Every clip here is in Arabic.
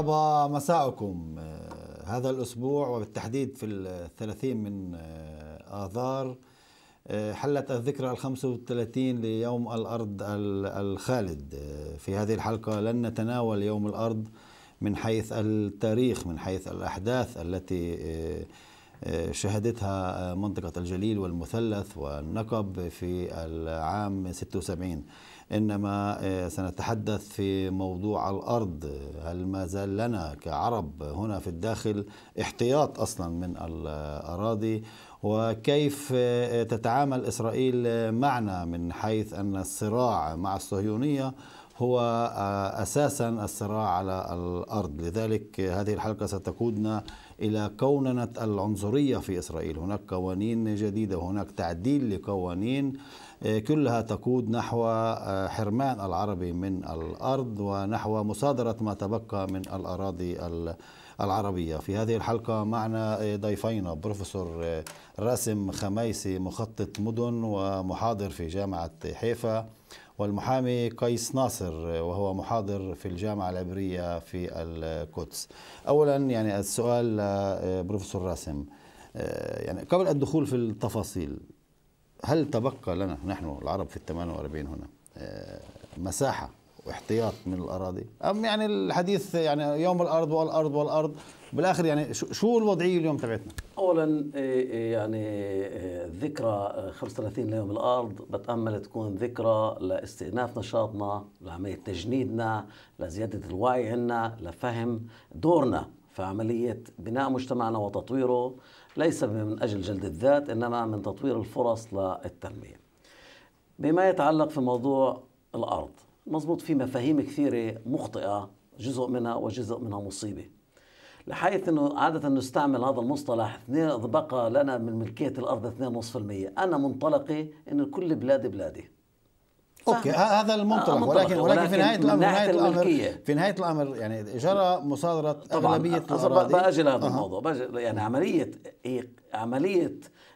طاب مساءكم آه، هذا الأسبوع وبالتحديد في الثلاثين من آه، آذار آه، حلت الذكرى الخمسة والثلاثين ليوم الأرض الخالد في هذه الحلقة لن نتناول يوم الأرض من حيث التاريخ من حيث الأحداث التي شهدتها منطقة الجليل والمثلث والنقب في العام 76 إنما آه، سنتحدث في موضوع الأرض هل ما زال لنا كعرب هنا في الداخل احتياط أصلا من الأراضي وكيف آه، تتعامل إسرائيل معنا من حيث أن الصراع مع الصهيونية هو آه، أساسا الصراع على الأرض لذلك هذه الحلقة ستقودنا إلى كوننة العنصرية في إسرائيل هناك قوانين جديدة هناك تعديل لقوانين آه، كلها تقود نحو آه، حرمان العربي من الأرض ونحو مصادرة ما تبقى من الأراضي العربية في هذه الحلقة معنا آه، ضيفينا بروفيسور راسم خميسي مخطط مدن ومحاضر في جامعة حيفا والمحامي قيس ناصر وهو محاضر في الجامعة العبرية في القدس أولا يعني السؤال بروفيسور راسم يعني قبل الدخول في التفاصيل هل تبقى لنا نحن العرب في ال 48 هنا آه، مساحة واحتياط من الأراضي أم يعني الحديث يعني يوم الأرض والأرض والأرض بالآخر يعني شو الوضعية اليوم تبعتنا؟ أولا آه، آه، يعني ذكرى 35 ليوم الأرض بتأمل تكون ذكرى لاستئناف نشاطنا لعملية تجنيدنا لزيادة الوعي عنا لفهم دورنا في عملية بناء مجتمعنا وتطويره ليس من أجل جلد الذات إنما من تطوير الفرص للتنمية بما يتعلق في موضوع الأرض مضبوط في مفاهيم كثيرة مخطئة جزء منها وجزء منها مصيبة لحيث أنه عادة نستعمل هذا المصطلح بقى لنا من ملكية الأرض 2.5% أنا منطلقي أن كل بلادي بلادي اوكي هذا المنطلق آه ولكن ولكن في نهايه الامر نهايه الامر في نهايه الامر يعني جرى مصادره طبعا اغلبيه الاراضي باجي لهذا آه. الموضوع بأجل يعني عمليه هي عمليه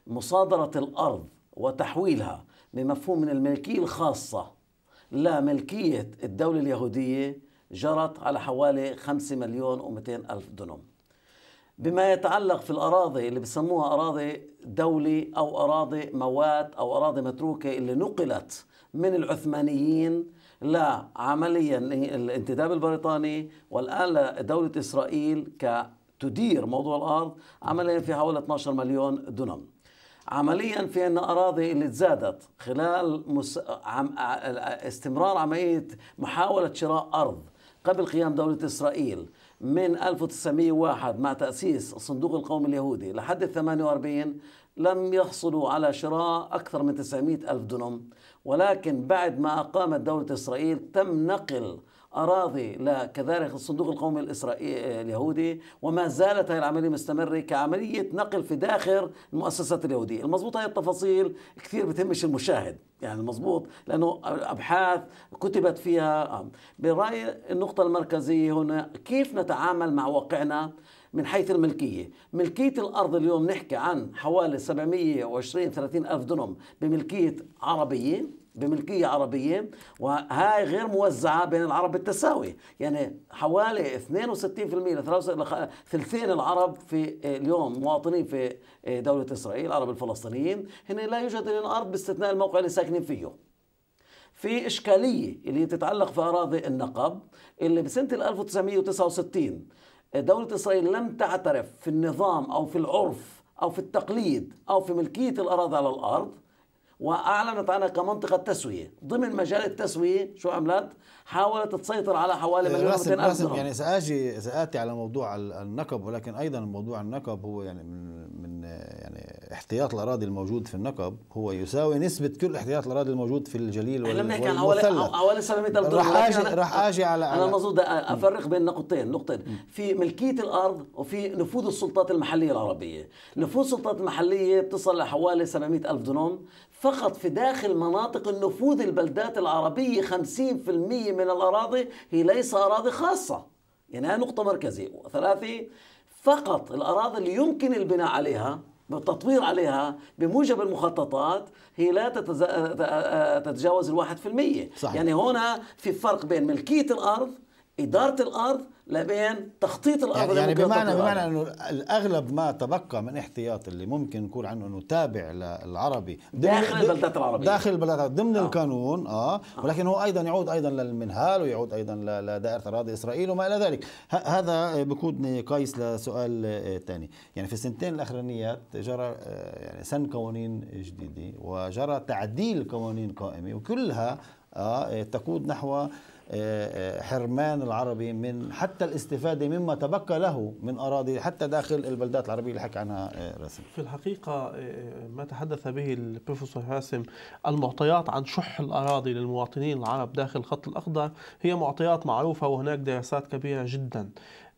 مصادره الارض وتحويلها بمفهوم من الملكيه الخاصه لملكيه الدوله اليهوديه جرت على حوالي 5 مليون و الف دونم بما يتعلق في الأراضي اللي بسموها أراضي دولي أو أراضي موات أو أراضي متروكة اللي نقلت من العثمانيين لعمليا الانتداب البريطاني والآن لدوله إسرائيل كتدير موضوع الأرض عمليا في حوالي 12 مليون دونم عمليا في أن أراضي اللي تزادت خلال مس... عم... استمرار عملية محاولة شراء أرض قبل قيام دولة إسرائيل من 1901 مع تأسيس الصندوق القومي اليهودي لحد ال 48 لم يحصلوا على شراء أكثر من 900 ألف دونم ولكن بعد ما أقامت دولة إسرائيل تم نقل أراضي لكذلك الصندوق القومي الإسرائيلي اليهودي وما زالت هذه العملية مستمرة كعملية نقل في داخل المؤسسات اليهودية المضبوط هذه التفاصيل كثير بتهمش المشاهد يعني المضبوط لأنه أبحاث كتبت فيها آه، برأيي النقطة المركزية هنا كيف نتعامل مع واقعنا من حيث الملكية ملكية الأرض اليوم نحكي عن حوالي 720 30 ألف دونم بملكية عربية بملكية عربية وهاي غير موزعة بين العرب بالتساوي يعني حوالي 62% ثلثين العرب في آه، اليوم مواطنين في آه، دولة إسرائيل العرب الفلسطينيين هن لا يوجد لهم أرض باستثناء الموقع اللي ساكنين فيه في إشكالية اللي تتعلق في أراضي النقب اللي بسنة 1969 دولة إسرائيل لم تعترف في النظام أو في العرف أو في التقليد أو في ملكية الأراضي على الأرض وأعلنت عنها كمنطقة تسوية ضمن مجال التسوية شو عملت حاولت تسيطر على حوالي إيه، مليون راسم, راسم يعني سأجي سآتي على موضوع النقب ولكن أيضا موضوع النقب هو يعني من احتياط الاراضي الموجود في النقب هو يساوي نسبه كل احتياط الاراضي الموجود في الجليل وال... لما كان اول اول سنه راح اجي رح اجي على انا, أنا افرق بين نقطتين نقطتين في ملكيه الارض وفي نفوذ السلطات المحليه العربيه نفوذ السلطات المحليه بتصل لحوالي 700 الف دونم فقط في داخل مناطق النفوذ البلدات العربيه 50% من الاراضي هي ليس اراضي خاصه يعني هاي نقطه مركزيه ثلاثه فقط الاراضي اللي يمكن البناء عليها بالتطوير عليها بموجب المخططات هي لا آه، آه، آه، تتجاوز الواحد في المية صحيح. يعني هنا في فرق بين ملكية الأرض اداره الارض لبين تخطيط الارض يعني, يعني بمعنى بمعنى انه الاغلب ما تبقى من احتياط اللي ممكن نقول عنه انه تابع للعربي داخل البلدات العربيه داخل البلدات ضمن آه. القانون آه. اه ولكن هو ايضا يعود ايضا للمنهال ويعود ايضا لدائره اراضي اسرائيل وما الى ذلك هذا بقودني قيس لسؤال ثاني يعني في السنتين الاخرانيات جرى آه، يعني سن قوانين جديده وجرى تعديل قوانين قائمه وكلها آه تقود نحو آه، آه، حرمان العربي من حتى الاستفادة مما تبقى له من أراضي حتى داخل البلدات العربية اللي حكى عنها آه، راسم في الحقيقة ما تحدث به البروفيسور هاسم المعطيات عن شح الأراضي للمواطنين العرب داخل الخط الأخضر هي معطيات معروفة وهناك دراسات كبيرة جدا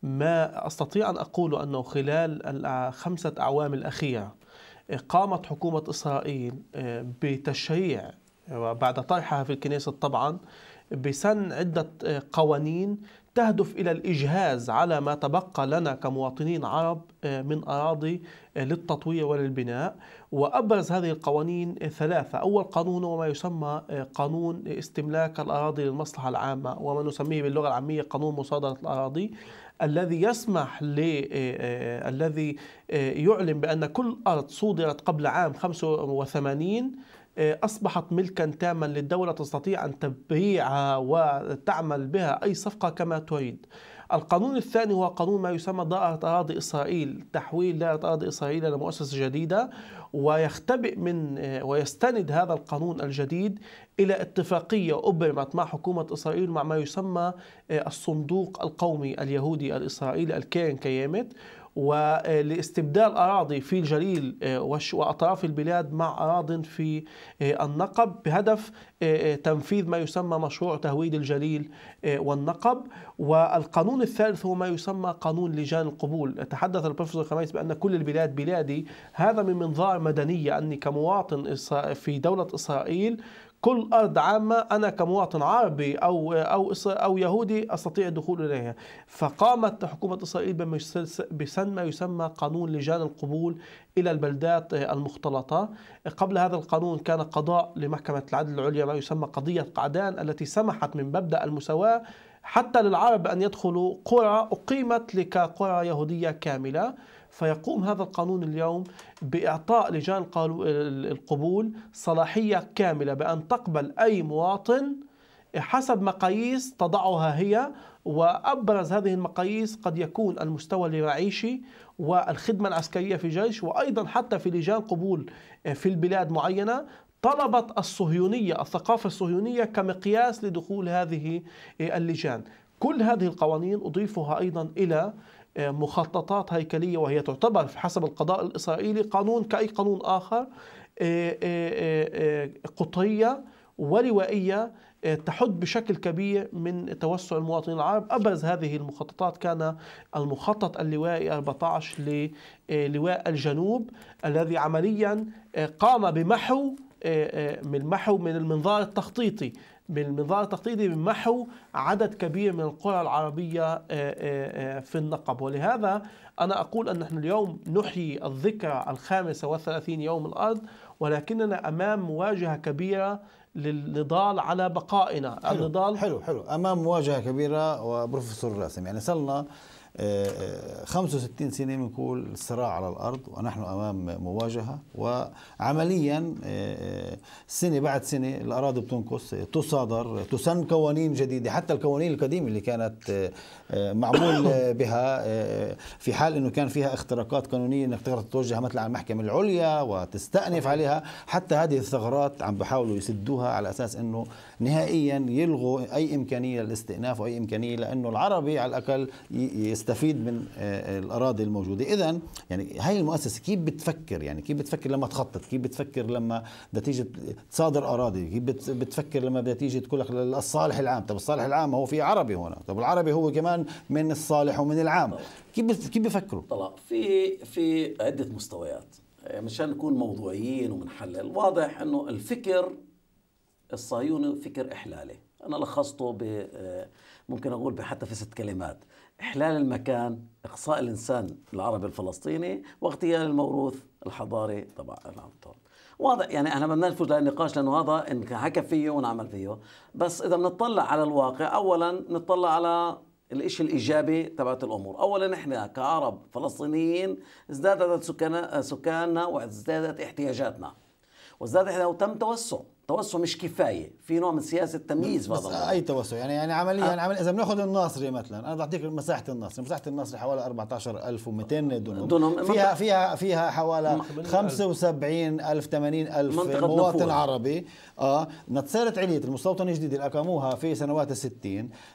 ما أستطيع أن أقول أنه خلال الخمسة أعوام الأخيرة قامت حكومة إسرائيل بتشريع بعد طرحها في الكنيسة طبعا بسن عدة قوانين تهدف إلى الإجهاز على ما تبقى لنا كمواطنين عرب آه، من أراضي آه، للتطوير وللبناء وأبرز هذه القوانين ثلاثة أول قانون هو ما يسمى آه، قانون استملاك الأراضي للمصلحة العامة وما نسميه باللغة العامية قانون مصادرة الأراضي الذي يسمح ل الذي يعلن بأن كل أرض صودرت قبل عام 85 آه، أصبحت ملكا تاما للدولة تستطيع أن تبيعها وتعمل بها أي صفقة كما تريد القانون الثاني هو قانون ما يسمى دائرة أراضي إسرائيل تحويل دائرة أراضي إسرائيل إلى مؤسسة جديدة ويختبئ من آه، ويستند هذا القانون الجديد إلى اتفاقية أبرمت مع حكومة إسرائيل مع ما يسمى آه، الصندوق القومي اليهودي الإسرائيلي الكيرن كيامت ولاستبدال أراضي في الجليل آه، وأطراف البلاد مع أراض في آه، النقب بهدف آه، تنفيذ ما يسمى مشروع تهويد الجليل والنقب والقانون الثالث هو ما يسمى قانون لجان القبول تحدث البروفيسور خميس بأن كل البلاد بلادي هذا من منظار مدنية أني كمواطن في دولة إسرائيل كل ارض عامه انا كمواطن عربي او او او يهودي استطيع الدخول اليها فقامت حكومه اسرائيل بسن ما يسمى قانون لجان القبول الى البلدات المختلطه قبل هذا القانون كان قضاء لمحكمه العدل العليا ما يسمى قضيه قعدان التي سمحت من مبدا المساواه حتى للعرب ان يدخلوا قرى اقيمت كقرى يهوديه كامله فيقوم هذا القانون اليوم بإعطاء لجان القبول صلاحية كاملة بأن تقبل أي مواطن حسب مقاييس تضعها هي وأبرز هذه المقاييس قد يكون المستوى المعيشي والخدمة العسكرية في الجيش وأيضا حتى في لجان قبول في البلاد معينة طلبت الصهيونية الثقافة الصهيونية كمقياس لدخول هذه اللجان كل هذه القوانين أضيفها أيضا إلى آه، مخططات هيكلية وهي تعتبر في حسب القضاء الإسرائيلي قانون كأي قانون آخر آه، آه، قطرية ولوائية تحد بشكل كبير من توسع المواطنين العرب أبرز هذه المخططات كان المخطط اللوائي 14 للواء الجنوب الذي عمليا قام بمحو آه، آه، من محو من المنظار التخطيطي من المنظار التخطيطي من محو عدد كبير من القرى العربية آه، في النقب ولهذا أنا أقول أن نحن اليوم نحيي الذكرى الخامسة والثلاثين يوم الأرض ولكننا أمام مواجهة كبيرة للنضال على بقائنا حلو النضال حلو حلو أمام مواجهة كبيرة وبروفيسور راسم يعني صلنا 65 سنة بنقول الصراع على الأرض ونحن أمام مواجهة وعمليا آه، آه، سنة بعد سنة الأراضي بتنقص آه، تصادر تسن قوانين جديدة حتى القوانين القديمة اللي كانت معمول بها في حال أنه كان فيها اختراقات قانونية أنك تقدر تتوجه مثلا على المحكمة العليا وتستأنف عليها حتى هذه الثغرات عم بحاولوا يسدوها على أساس أنه نهائيا يلغوا أي إمكانية للاستئناف وأي إمكانية لأنه العربي على الأقل يستفيد من آه، الأراضي الموجودة إذا يعني هاي المؤسسة كيف بتفكر يعني كيف بتفكر لما تخطط كيف بتفكر لما بدها تيجي تصادر أراضي كيف بتفكر لما بدها تيجي تقول لك الصالح العام طب الصالح العام هو في عربي هنا طب العربي هو كمان من الصالح ومن العام كيف كيف بفكروا طلع في في عده مستويات آه، مشان نكون موضوعيين ومنحلل واضح انه الفكر الصهيوني فكر إحلالي أنا لخصته ب آه، ممكن أقول حتى في ست كلمات إحلال المكان إقصاء الإنسان العربي الفلسطيني واغتيال الموروث الحضاري طبعا واضح يعني احنا بدنا نفوت للنقاش لانه هذا انحكى فيه ونعمل فيه بس اذا بنطلع على الواقع اولا بنطلع على الشيء الايجابي تبعت الامور، اولا احنا كعرب فلسطينيين ازدادت سكاننا وازدادت احتياجاتنا وازداد احنا وتم توسع التوسع مش كفايه في نوع من سياسه تمييز بس اي توسع يعني يعني عمليا أه يعني عمليا اذا بناخذ الناصري مثلا انا بعطيك مساحه الناصري مساحه الناصري حوالي 14200 دونم دونم فيها فيها فيها حوالي 75000 80000 مواطن نفوها. عربي اه نتصيرة علية المستوطنه الجديده اللي اقاموها في سنوات ال60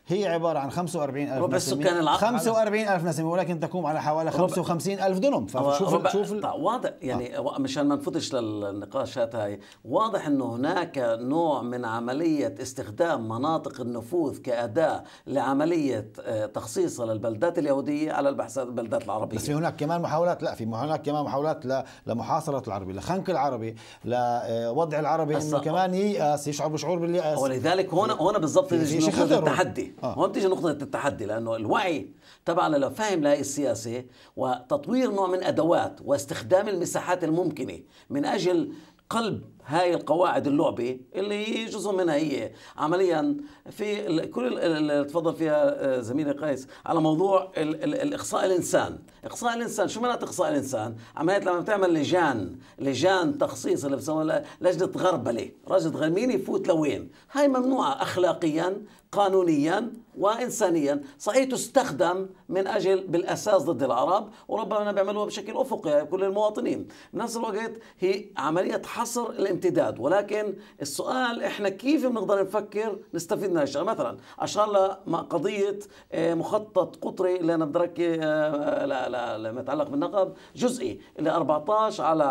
هي عباره عن 45000 ربع السكان العرب 45000 نسمه ولكن تقوم على حوالي 55000 دونم فشوف شوف طيب، واضح يعني آه. مشان ما نفوتش للنقاشات هاي واضح انه هناك هناك نوع من عملية استخدام مناطق النفوذ كأداة لعملية آه، تخصيصها للبلدات اليهودية على البحث البلدات العربية بس في هناك كمان محاولات لا في هناك كمان محاولات لمحاصرة العربي لخنق العربي لوضع آه، العربي انه كمان ييأس آه، يشعر بشعور باليأس ولذلك هون هون بالضبط تيجي نقطة التحدي آه. هون بتيجي نقطة التحدي لأنه الوعي تبعنا لفهم لهي السياسة وتطوير نوع من أدوات واستخدام المساحات الممكنة من أجل قلب هاي القواعد اللعبة اللي هي جزء منها هي عمليا في كل اللي تفضل فيها آه، زميلي قيس على موضوع الاقصاء الإنسان إقصاء الإنسان شو معناتها إقصاء الإنسان عملية لما بتعمل لجان لجان تخصيص اللي بسموها لجنة غربلة رجل مين يفوت لوين هاي ممنوعة أخلاقيا قانونيا وانسانيا، صحيح تستخدم من اجل بالاساس ضد العرب وربما بيعملوها بشكل افقي كل المواطنين، بنفس الوقت هي عمليه حصر الامتداد ولكن السؤال احنا كيف بنقدر نفكر نستفيد من هالشغله، مثلا اشار لقضيه آه، مخطط قطري اللي انا بدي آه، آه، لا لا لما يتعلق بالنقب جزئي ل 14 على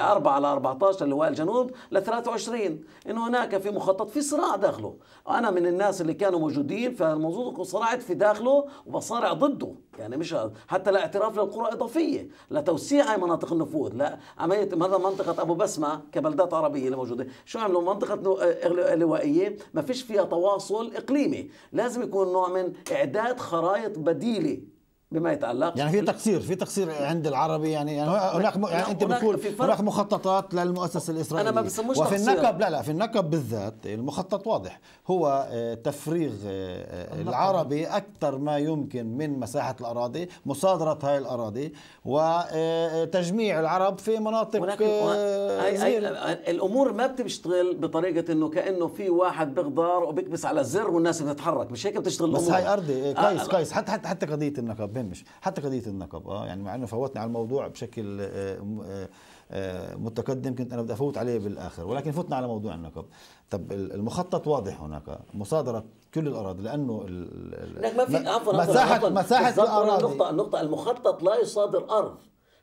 4 على 14 للواء الجنوب ل 23 انه هناك في مخطط في صراع داخله، انا من الناس اللي اللي كانوا موجودين فالموجود صرعت في داخله وبصارع ضده يعني مش حتى لاعتراف للقرى إضافية لتوسيع هاي مناطق النفوذ لا عملية مثلا منطقة أبو بسمة كبلدات عربية اللي موجودة شو عملوا منطقة آه، آه، لوائية ما فيش فيها تواصل إقليمي لازم يكون نوع من إعداد خرائط بديلة بما يتعلق يعني في تقصير في تقصير عند العربي يعني, يعني هناك م... يعني انت بتقول هناك مخططات للمؤسسه الاسرائيليه انا ما بسموش وفي تقصير. النكب لا لا في النكب بالذات المخطط واضح هو آه، تفريغ آه، آه، العربي اكثر ما يمكن من مساحه الاراضي مصادره هاي الاراضي وتجميع العرب في مناطق هناك... هاي هاي الامور ما بتشتغل بطريقه انه كانه في واحد بغدار وبكبس على الزر والناس بتتحرك مش هيك بتشتغل بس الامور بس هاي ارضي كويس كويس حتى حتى حتى قضيه النكب بنهمش حتى قضيه النقب اه يعني مع انه فوتنا على الموضوع بشكل آه، آه،, آه آه متقدم كنت انا بدي افوت عليه بالاخر ولكن فتنا على موضوع النقب طب المخطط واضح هناك مصادره كل الاراضي لانه ال... ما في عفوا مساحه مساحه الاراضي النقطه النقطه المخطط لا يصادر ارض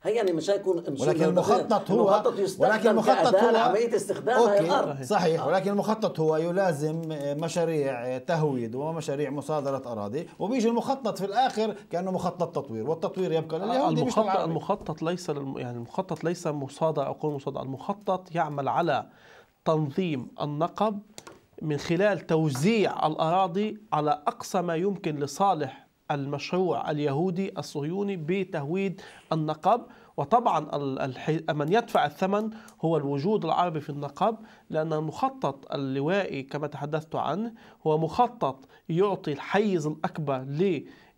هي يعني مش هيكون مش ولكن المخطط هو المخطط ولكن المخطط هو عمليه استخدامها الارض صحيح آه. ولكن المخطط هو يلازم مشاريع تهويد ومشاريع مصادره اراضي وبيجي المخطط في الاخر كانه مخطط تطوير والتطوير يبقى آه، لليهودي المخطط المخطط ليس للم... يعني المخطط ليس مصادره او قول مصادره المخطط يعمل على تنظيم النقب من خلال توزيع الاراضي على اقصى ما يمكن لصالح المشروع اليهودي الصهيوني بتهويد النقب وطبعا من يدفع الثمن هو الوجود العربي في النقب لأن المخطط اللوائي كما تحدثت عنه هو مخطط يعطي الحيز الأكبر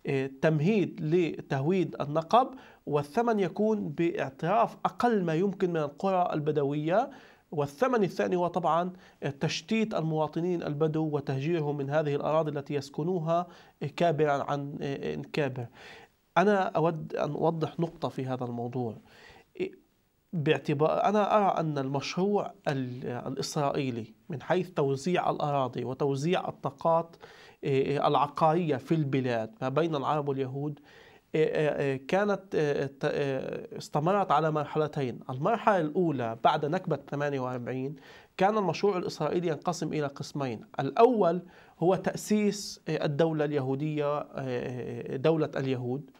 لتمهيد آه، لتهويد النقب والثمن يكون باعتراف أقل ما يمكن من القرى البدوية والثمن الثاني هو طبعا تشتيت المواطنين البدو وتهجيرهم من هذه الأراضي التي يسكنوها كابرا عن كابر أنا أود أن أوضح نقطة في هذا الموضوع باعتبار أنا أرى أن المشروع الإسرائيلي من حيث توزيع الأراضي وتوزيع الطاقات إيه، إيه، العقارية في البلاد ما بين العرب واليهود آه، آه، آه، كانت استمرت على مرحلتين المرحلة الأولى بعد نكبة 48 كان المشروع الإسرائيلي ينقسم إلى قسمين الأول هو تأسيس الدولة اليهودية دولة اليهود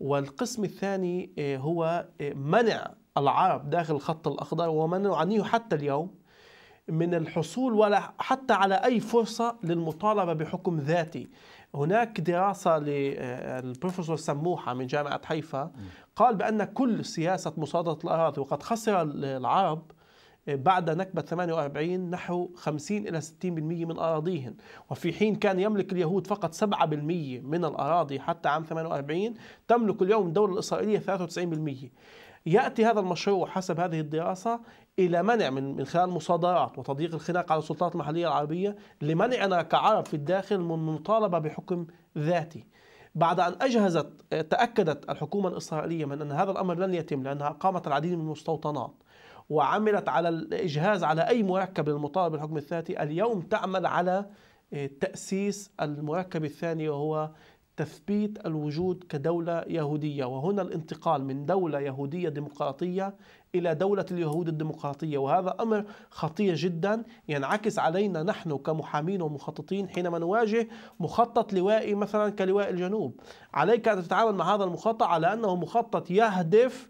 والقسم الثاني هو منع العرب داخل الخط الأخضر ومنع عنه حتى اليوم من الحصول ولا حتى على أي فرصة للمطالبة بحكم ذاتي هناك دراسة للبروفيسور آه، سموحة من جامعة حيفا قال بأن كل سياسة مصادرة الأراضي وقد خسر العرب بعد نكبة 48 نحو 50 إلى 60% من أراضيهم وفي حين كان يملك اليهود فقط 7% من الأراضي حتى عام 48 تملك اليوم الدولة الإسرائيلية 93% يأتي هذا المشروع حسب هذه الدراسة إلى منع من من خلال مصادرات وتضييق الخناق على السلطات المحلية العربية لمنعنا كعرب في الداخل من المطالبة بحكم ذاتي بعد أن أجهزت تأكدت الحكومة الإسرائيلية من أن هذا الأمر لن يتم لأنها أقامت العديد من المستوطنات وعملت على الإجهاز على أي مركب للمطالبة بالحكم الذاتي اليوم تعمل على آه، تأسيس المركب الثاني وهو تثبيت الوجود كدولة يهودية وهنا الانتقال من دولة يهودية ديمقراطية إلى دولة اليهود الديمقراطية وهذا أمر خطير جدا ينعكس علينا نحن كمحامين ومخططين حينما نواجه مخطط لوائي مثلا كلواء الجنوب عليك أن تتعامل مع هذا المخطط على أنه مخطط يهدف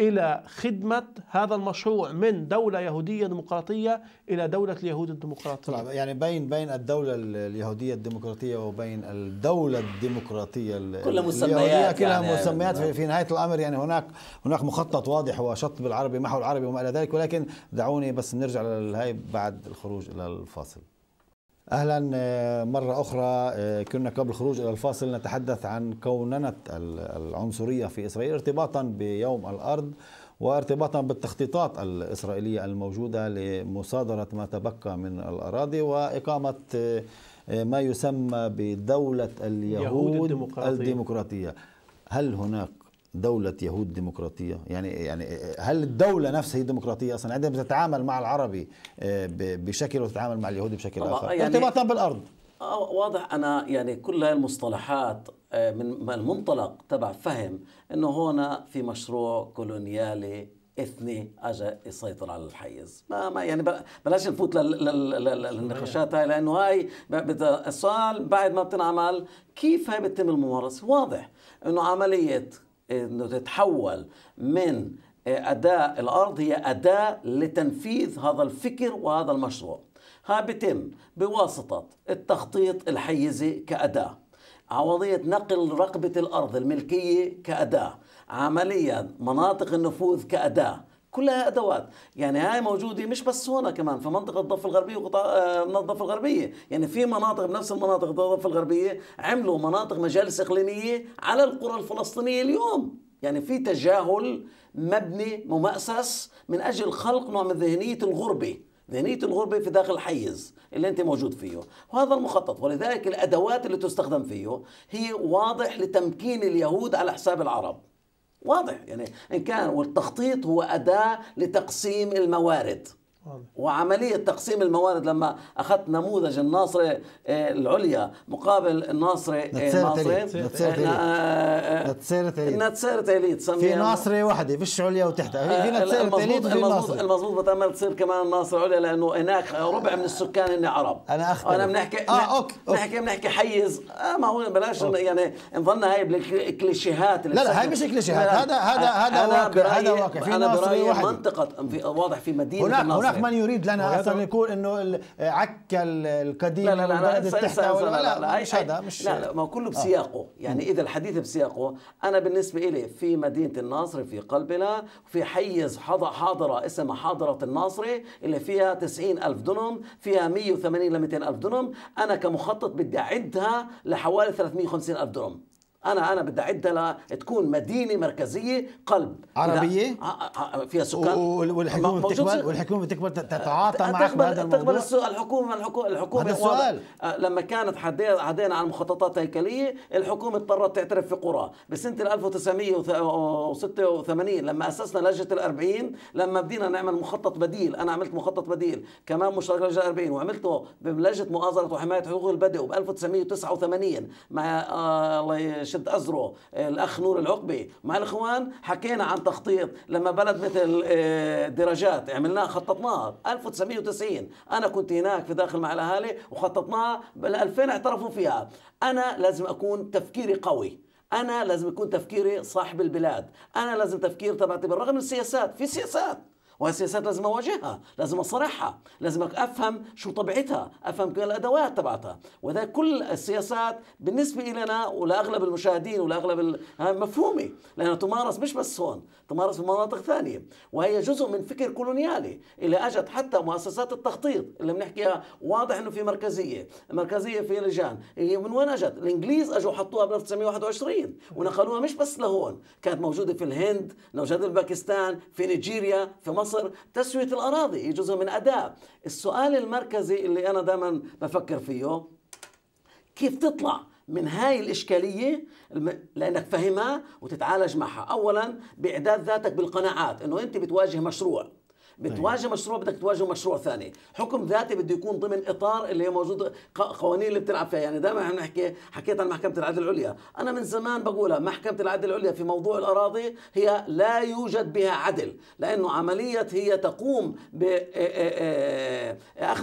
إلى خدمة هذا المشروع من دولة يهودية ديمقراطية إلى دولة اليهود الديمقراطية طبعا يعني بين بين الدولة اليهودية الديمقراطية وبين الدولة الديمقراطية كلها مسميات كلها يعني مسميات في, في نهاية الأمر يعني هناك هناك مخطط واضح وشط بالعربي محو العربي وما إلى ذلك ولكن دعوني بس نرجع لهي بعد الخروج إلى الفاصل اهلا آه، مره اخرى آه، كنا قبل الخروج الى الفاصل نتحدث عن كوننه العنصريه في اسرائيل ارتباطا بيوم الارض وارتباطا بالتخطيطات الاسرائيليه الموجوده لمصادره ما تبقى من الاراضي واقامه آه، ما يسمى بدوله اليهود الديمقراطية. الديمقراطيه هل هناك دولة يهود ديمقراطية يعني يعني هل الدولة نفسها هي ديمقراطية أصلا عندما بتتعامل مع العربي آه، بشكل وتتعامل مع اليهودي بشكل آخر آه، يعني ارتباطا بالأرض آه، واضح أنا يعني كل هاي المصطلحات من المنطلق تبع فهم أنه هنا في مشروع كولونيالي اثني اجى يسيطر على الحيز ما, ما يعني بلاش نفوت للنقاشات هاي لانه هاي السؤال بعد ما بتنعمل كيف هاي بتتم الممارسه واضح انه عمليه انه تتحول من آه، اداه الارض هي اداه لتنفيذ هذا الفكر وهذا المشروع ها بتم بواسطه التخطيط الحيزي كاداه عوضيه نقل رقبه الارض الملكيه كاداه عمليا مناطق النفوذ كاداه كلها ادوات يعني هاي موجوده مش بس هنا كمان في منطقه الضفه الغربيه وقطاع آه، من الضفه الغربيه يعني في مناطق بنفس المناطق الضفه الغربيه عملوا مناطق مجالس اقليميه على القرى الفلسطينيه اليوم يعني في تجاهل مبني ممأسس من اجل خلق نوع من ذهنيه الغربه ذهنية الغربة في داخل الحيز اللي أنت موجود فيه وهذا المخطط ولذلك الأدوات اللي تستخدم فيه هي واضح لتمكين اليهود على حساب العرب واضح يعني ان كان والتخطيط هو اداه لتقسيم الموارد وعملية تقسيم الموارد لما أخذت نموذج الناصرة آه، العليا مقابل الناصرة آه، ناصرين نتسيرة إليت آه، في ناصرة وحدة فيش عليا وتحتها في نتسيرة إليت وفي ناصرة المضبوط بتأمل تصير كمان الناصرة عليا لأنه هناك ربع من السكان هن عرب أنا أختلف أنا بنحكي آه أوكي بنحكي بنحكي حيز آه ما هو بلاش يعني نظن هاي بالكليشيهات لا لا هاي مش كليشيهات هذا هذا هذا واقع هذا واقع في ناصرة واحدة منطقة واضح في مدينة هناك اطلاق من يريد لنا اصلا يقول انه عكا القديم لا لا لا لا لا لا لا مش لا لا لا ما كله آه. بسياقه يعني اذا الحديث بسياقه انا بالنسبه لي في مدينه الناصري في قلبنا في حيز حاضره اسمها حاضره الناصري اللي فيها 90 ألف دونم فيها 180 ل 200 ألف دونم انا كمخطط بدي اعدها لحوالي 350 ألف دونم انا انا بدي اعدها لتكون مدينه مركزيه قلب عربيه آه، آه، آه، فيها سكان والحكومه بتقبل والحكومه بتقبل تتعاطى مع بهذا الموضوع تقبل السؤال الحكومه الحكومه الحكومه هذا السؤال لما كانت حدينا عن مخططات هيكليه الحكومه اضطرت تعترف في قرى بسنه 1986 لما اسسنا لجنه ال40 لما بدينا نعمل مخطط بديل انا عملت مخطط بديل كمان مشترك لجنه ال40 وعملته بلجنه مؤازره وحمايه حقوق البدو ب 1989 مع الله شد أزره آه، الأخ نور العقبي مع الإخوان حكينا عن تخطيط لما بلد مثل آه، درجات عملناها خططناها 1990 أنا كنت هناك في داخل مع الأهالي وخططناها بال 2000 اعترفوا فيها أنا لازم أكون تفكيري قوي أنا لازم يكون تفكيري صاحب البلاد أنا لازم تفكير تبعتي بالرغم من السياسات في سياسات وهي السياسات لازم اواجهها لازم اصارحها لازم افهم شو طبيعتها افهم كل الادوات تبعتها وذلك كل السياسات بالنسبه لنا ولاغلب المشاهدين ولاغلب مفهومه لانها تمارس مش بس هون تمارس في مناطق ثانيه وهي جزء من فكر كولونيالي اللي اجت حتى مؤسسات التخطيط اللي بنحكيها واضح انه في مركزيه مركزيه في لجان هي من وين اجت الانجليز اجوا حطوها ب 1921 ونقلوها مش بس لهون كانت موجوده في الهند موجوده في باكستان في نيجيريا في مصر عناصر تسويه الاراضي هي إيه جزء من اداء السؤال المركزي اللي انا دائما بفكر فيه كيف تطلع من هاي الإشكالية لأنك فهمها وتتعالج معها أولا بإعداد ذاتك بالقناعات أنه أنت بتواجه مشروع طيب. بتواجه طيب. مشروع بدك تواجه مشروع ثاني حكم ذاتي بده يكون ضمن اطار اللي هي موجود قوانين اللي بتلعب فيها يعني دائما احنا نحكي حكيت عن محكمه العدل العليا انا من زمان بقولها محكمه العدل العليا في موضوع الاراضي هي لا يوجد بها عدل لانه عمليه هي تقوم باخذ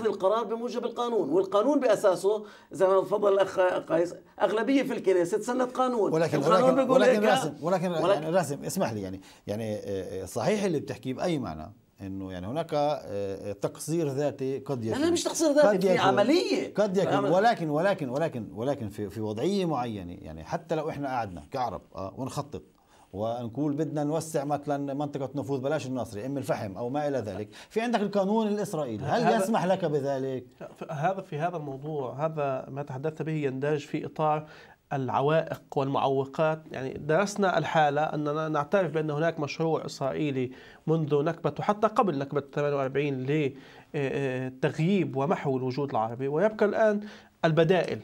القرار بموجب القانون والقانون باساسه زي ما تفضل الاخ قيس اغلبيه في الكنيسه تسند قانون ولكن ولكن ولكن راسم ولكن, ولكن راسم اسمح لي يعني يعني صحيح اللي بتحكيه باي معنى انه يعني هناك آه، آه، تقصير ذاتي قد يكون انا مش تقصير ذاتي قد في عمليه قد يكون ولكن ولكن ولكن ولكن في في وضعيه معينه يعني حتى لو احنا قعدنا كعرب اه ونخطط ونقول بدنا نوسع مثلا منطقة نفوذ بلاش الناصري ام الفحم او ما الى ذلك، في عندك القانون الاسرائيلي، هل يسمح لك بذلك؟ هذا في هذا الموضوع هذا ما تحدثت به يندرج في اطار العوائق والمعوقات يعني درسنا الحالة أننا نعترف بأن هناك مشروع إسرائيلي منذ نكبة حتى قبل نكبة 48 لتغييب آه، آه، ومحو الوجود العربي ويبقى الآن البدائل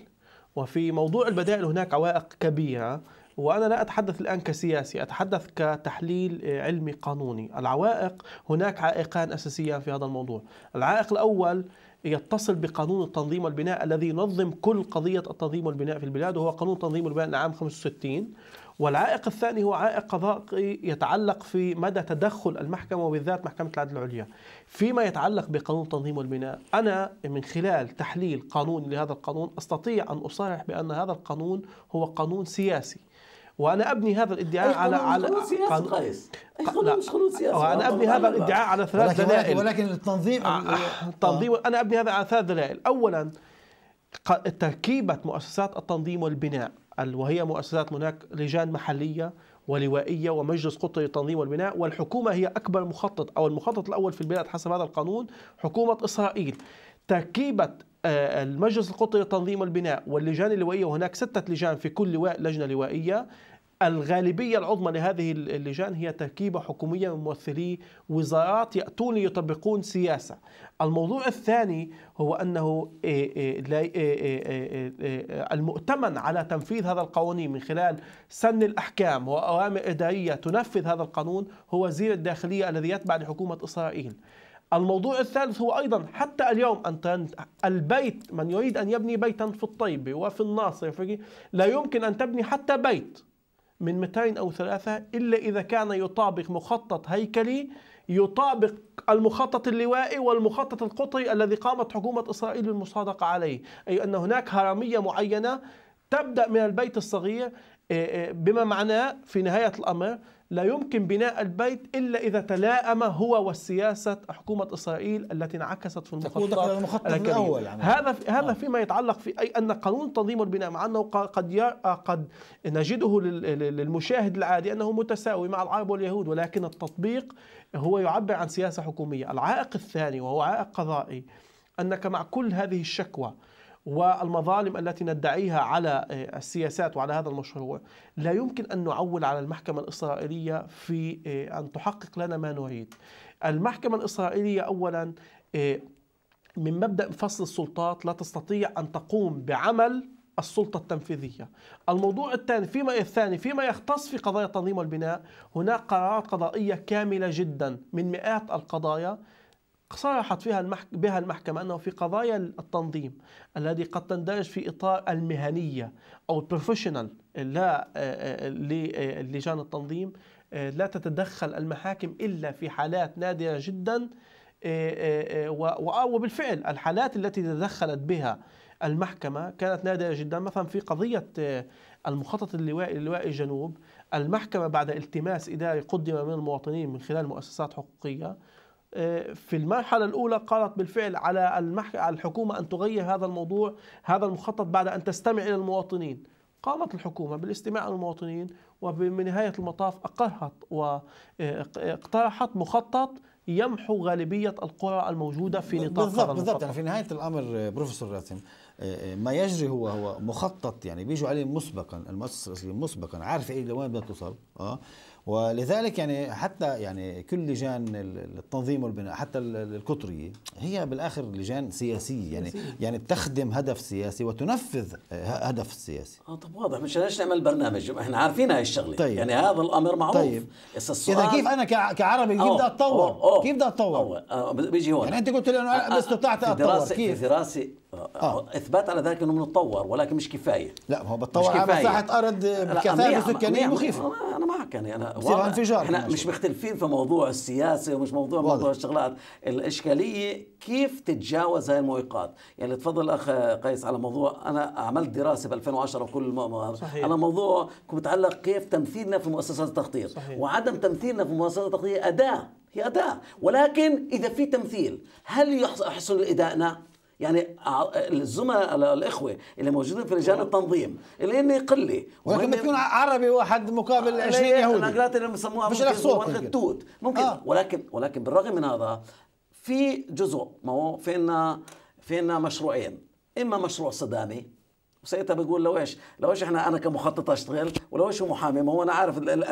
وفي موضوع البدائل هناك عوائق كبيرة وأنا لا أتحدث الآن كسياسي أتحدث كتحليل آه، علمي قانوني العوائق هناك عائقان أساسيان في هذا الموضوع العائق الأول يتصل بقانون التنظيم والبناء الذي ينظم كل قضية التنظيم والبناء في البلاد وهو قانون تنظيم والبناء لعام 65 والعائق الثاني هو عائق قضائي يتعلق في مدى تدخل المحكمة وبالذات محكمة العدل العليا فيما يتعلق بقانون تنظيم والبناء أنا من خلال تحليل قانوني لهذا القانون أستطيع أن أصرح بأن هذا القانون هو قانون سياسي وانا ابني هذا الادعاء على على قانون قيس مش سياسي وانا ابني هذا الادعاء على ثلاث دلائل ولكن التنظيم آه، آه، التنظيم آه. انا ابني هذا على ثلاث دلائل اولا تركيبه مؤسسات التنظيم والبناء وهي مؤسسات هناك لجان محليه ولوائيه ومجلس قطري للتنظيم والبناء والحكومه هي اكبر مخطط او المخطط الاول في البلاد حسب هذا القانون حكومه اسرائيل تركيبه آه، المجلس القطري لتنظيم البناء واللجان اللوائيه وهناك سته لجان في كل لواء لجنه لوائيه الغالبية العظمى لهذه اللجان هي تركيبة حكومية من ممثلي وزارات يأتون يطبقون سياسة الموضوع الثاني هو أنه آه، آه، المؤتمن على تنفيذ هذا القوانين من خلال سن الأحكام وأوامر إدارية تنفذ هذا القانون هو وزير الداخلية الذي يتبع لحكومة إسرائيل الموضوع الثالث هو أيضا حتى اليوم أنت البيت من يريد أن يبني بيتا في الطيبة وفي الناصر يعني لا يمكن أن تبني حتى بيت من متين أو ثلاثة إلا إذا كان يطابق مخطط هيكلي يطابق المخطط اللوائي والمخطط القطري الذي قامت حكومة إسرائيل بالمصادقة عليه أي أن هناك هرمية معينة تبدأ من البيت الصغير إيه، إيه، بما معناه في نهاية الأمر لا يمكن بناء البيت إلا إذا تلائم هو وسياسة حكومة إسرائيل التي انعكست في المخطط, المخطط الأول يعني. هذا في هذا آه. فيما يتعلق في أي أن قانون تنظيم البناء مع أنه قد قد نجده للمشاهد العادي أنه متساوي مع العرب واليهود ولكن التطبيق هو يعبر عن سياسة حكومية العائق الثاني وهو عائق قضائي أنك مع كل هذه الشكوى والمظالم التي ندعيها على آه، السياسات وعلى هذا المشروع لا يمكن أن نعول على المحكمة الإسرائيلية في آه، أن تحقق لنا ما نريد المحكمة الإسرائيلية أولا آه، من مبدأ فصل السلطات لا تستطيع أن تقوم بعمل السلطة التنفيذية الموضوع الثاني فيما الثاني فيما يختص في قضايا التنظيم والبناء هناك قرارات قضائية كاملة جدا من مئات القضايا صرحت فيها المحك... بها المحكمة أنه في قضايا التنظيم الذي قد تندرج في إطار المهنية أو البروفيشنال لا آه، آه، للجان آه، التنظيم لا تتدخل المحاكم إلا في حالات نادرة جدا وبالفعل الحالات التي تدخلت بها المحكمة كانت نادرة جدا مثلا في قضية المخطط اللوائي للوائي الجنوب المحكمة بعد التماس إداري قدم من المواطنين من خلال مؤسسات حقوقية آه، في المرحلة الأولى قالت بالفعل على الحكومة أن تغير هذا الموضوع هذا المخطط بعد أن تستمع إلى المواطنين قامت الحكومة بالاستماع للمواطنين وبنهاية المطاف أقرت واقترحت آه، مخطط يمحو غالبية القرى الموجودة في نطاق بالضبط هذا بالضبط يعني في نهاية الأمر آه، بروفيسور راسم ما يجري هو هو مخطط يعني بيجوا عليه مسبقا المؤسسة مسبقا عارفة إيه لوين بدها توصل اه ولذلك يعني حتى يعني كل لجان التنظيم والبناء حتى القطريه هي بالاخر لجان سياسيه يعني سياسية. يعني تخدم هدف سياسي وتنفذ هدف سياسي اه طب واضح مش ليش نعمل برنامج احنا عارفين هاي الشغله طيب. يعني هذا الامر معروف طيب اذا كيف انا كعربي كيف بدي اتطور كيف بدي اتطور بيجي هون يعني انت قلت لي انه آه، انا استطعت آه، اتطور كيف في دراسه آه،, آه. اثبات على ذلك انه بنتطور ولكن مش كفايه لا هو بتطور على مساحه ارض بكثافه سكانيه مخيفه معك يعني انا بصير انفجار احنا مش مختلفين في موضوع السياسه ومش موضوع واضح. موضوع الشغلات الاشكاليه كيف تتجاوز هاي المعيقات يعني تفضل اخ قيس على موضوع انا عملت دراسه ب 2010 وكل صحيح. على موضوع متعلق كيف تمثيلنا في مؤسسات التخطيط صحيح. وعدم تمثيلنا في مؤسسات التخطيط اداه هي اداه ولكن اذا في تمثيل هل يحسن ادائنا يعني الزملاء الاخوه اللي موجودين في لجان التنظيم اللي هن قله ولكن بيكون عربي واحد مقابل 20 يهودي الاكلات اللي بسموها مش ممكن ممكن آه. ولكن ولكن بالرغم من هذا في جزء ما هو في عنا في عنا مشروعين اما مشروع صدامي وسيتها بقول لو ايش لو ايش احنا انا كمخطط اشتغل ولو ايش محامي ما هو انا عارف بدي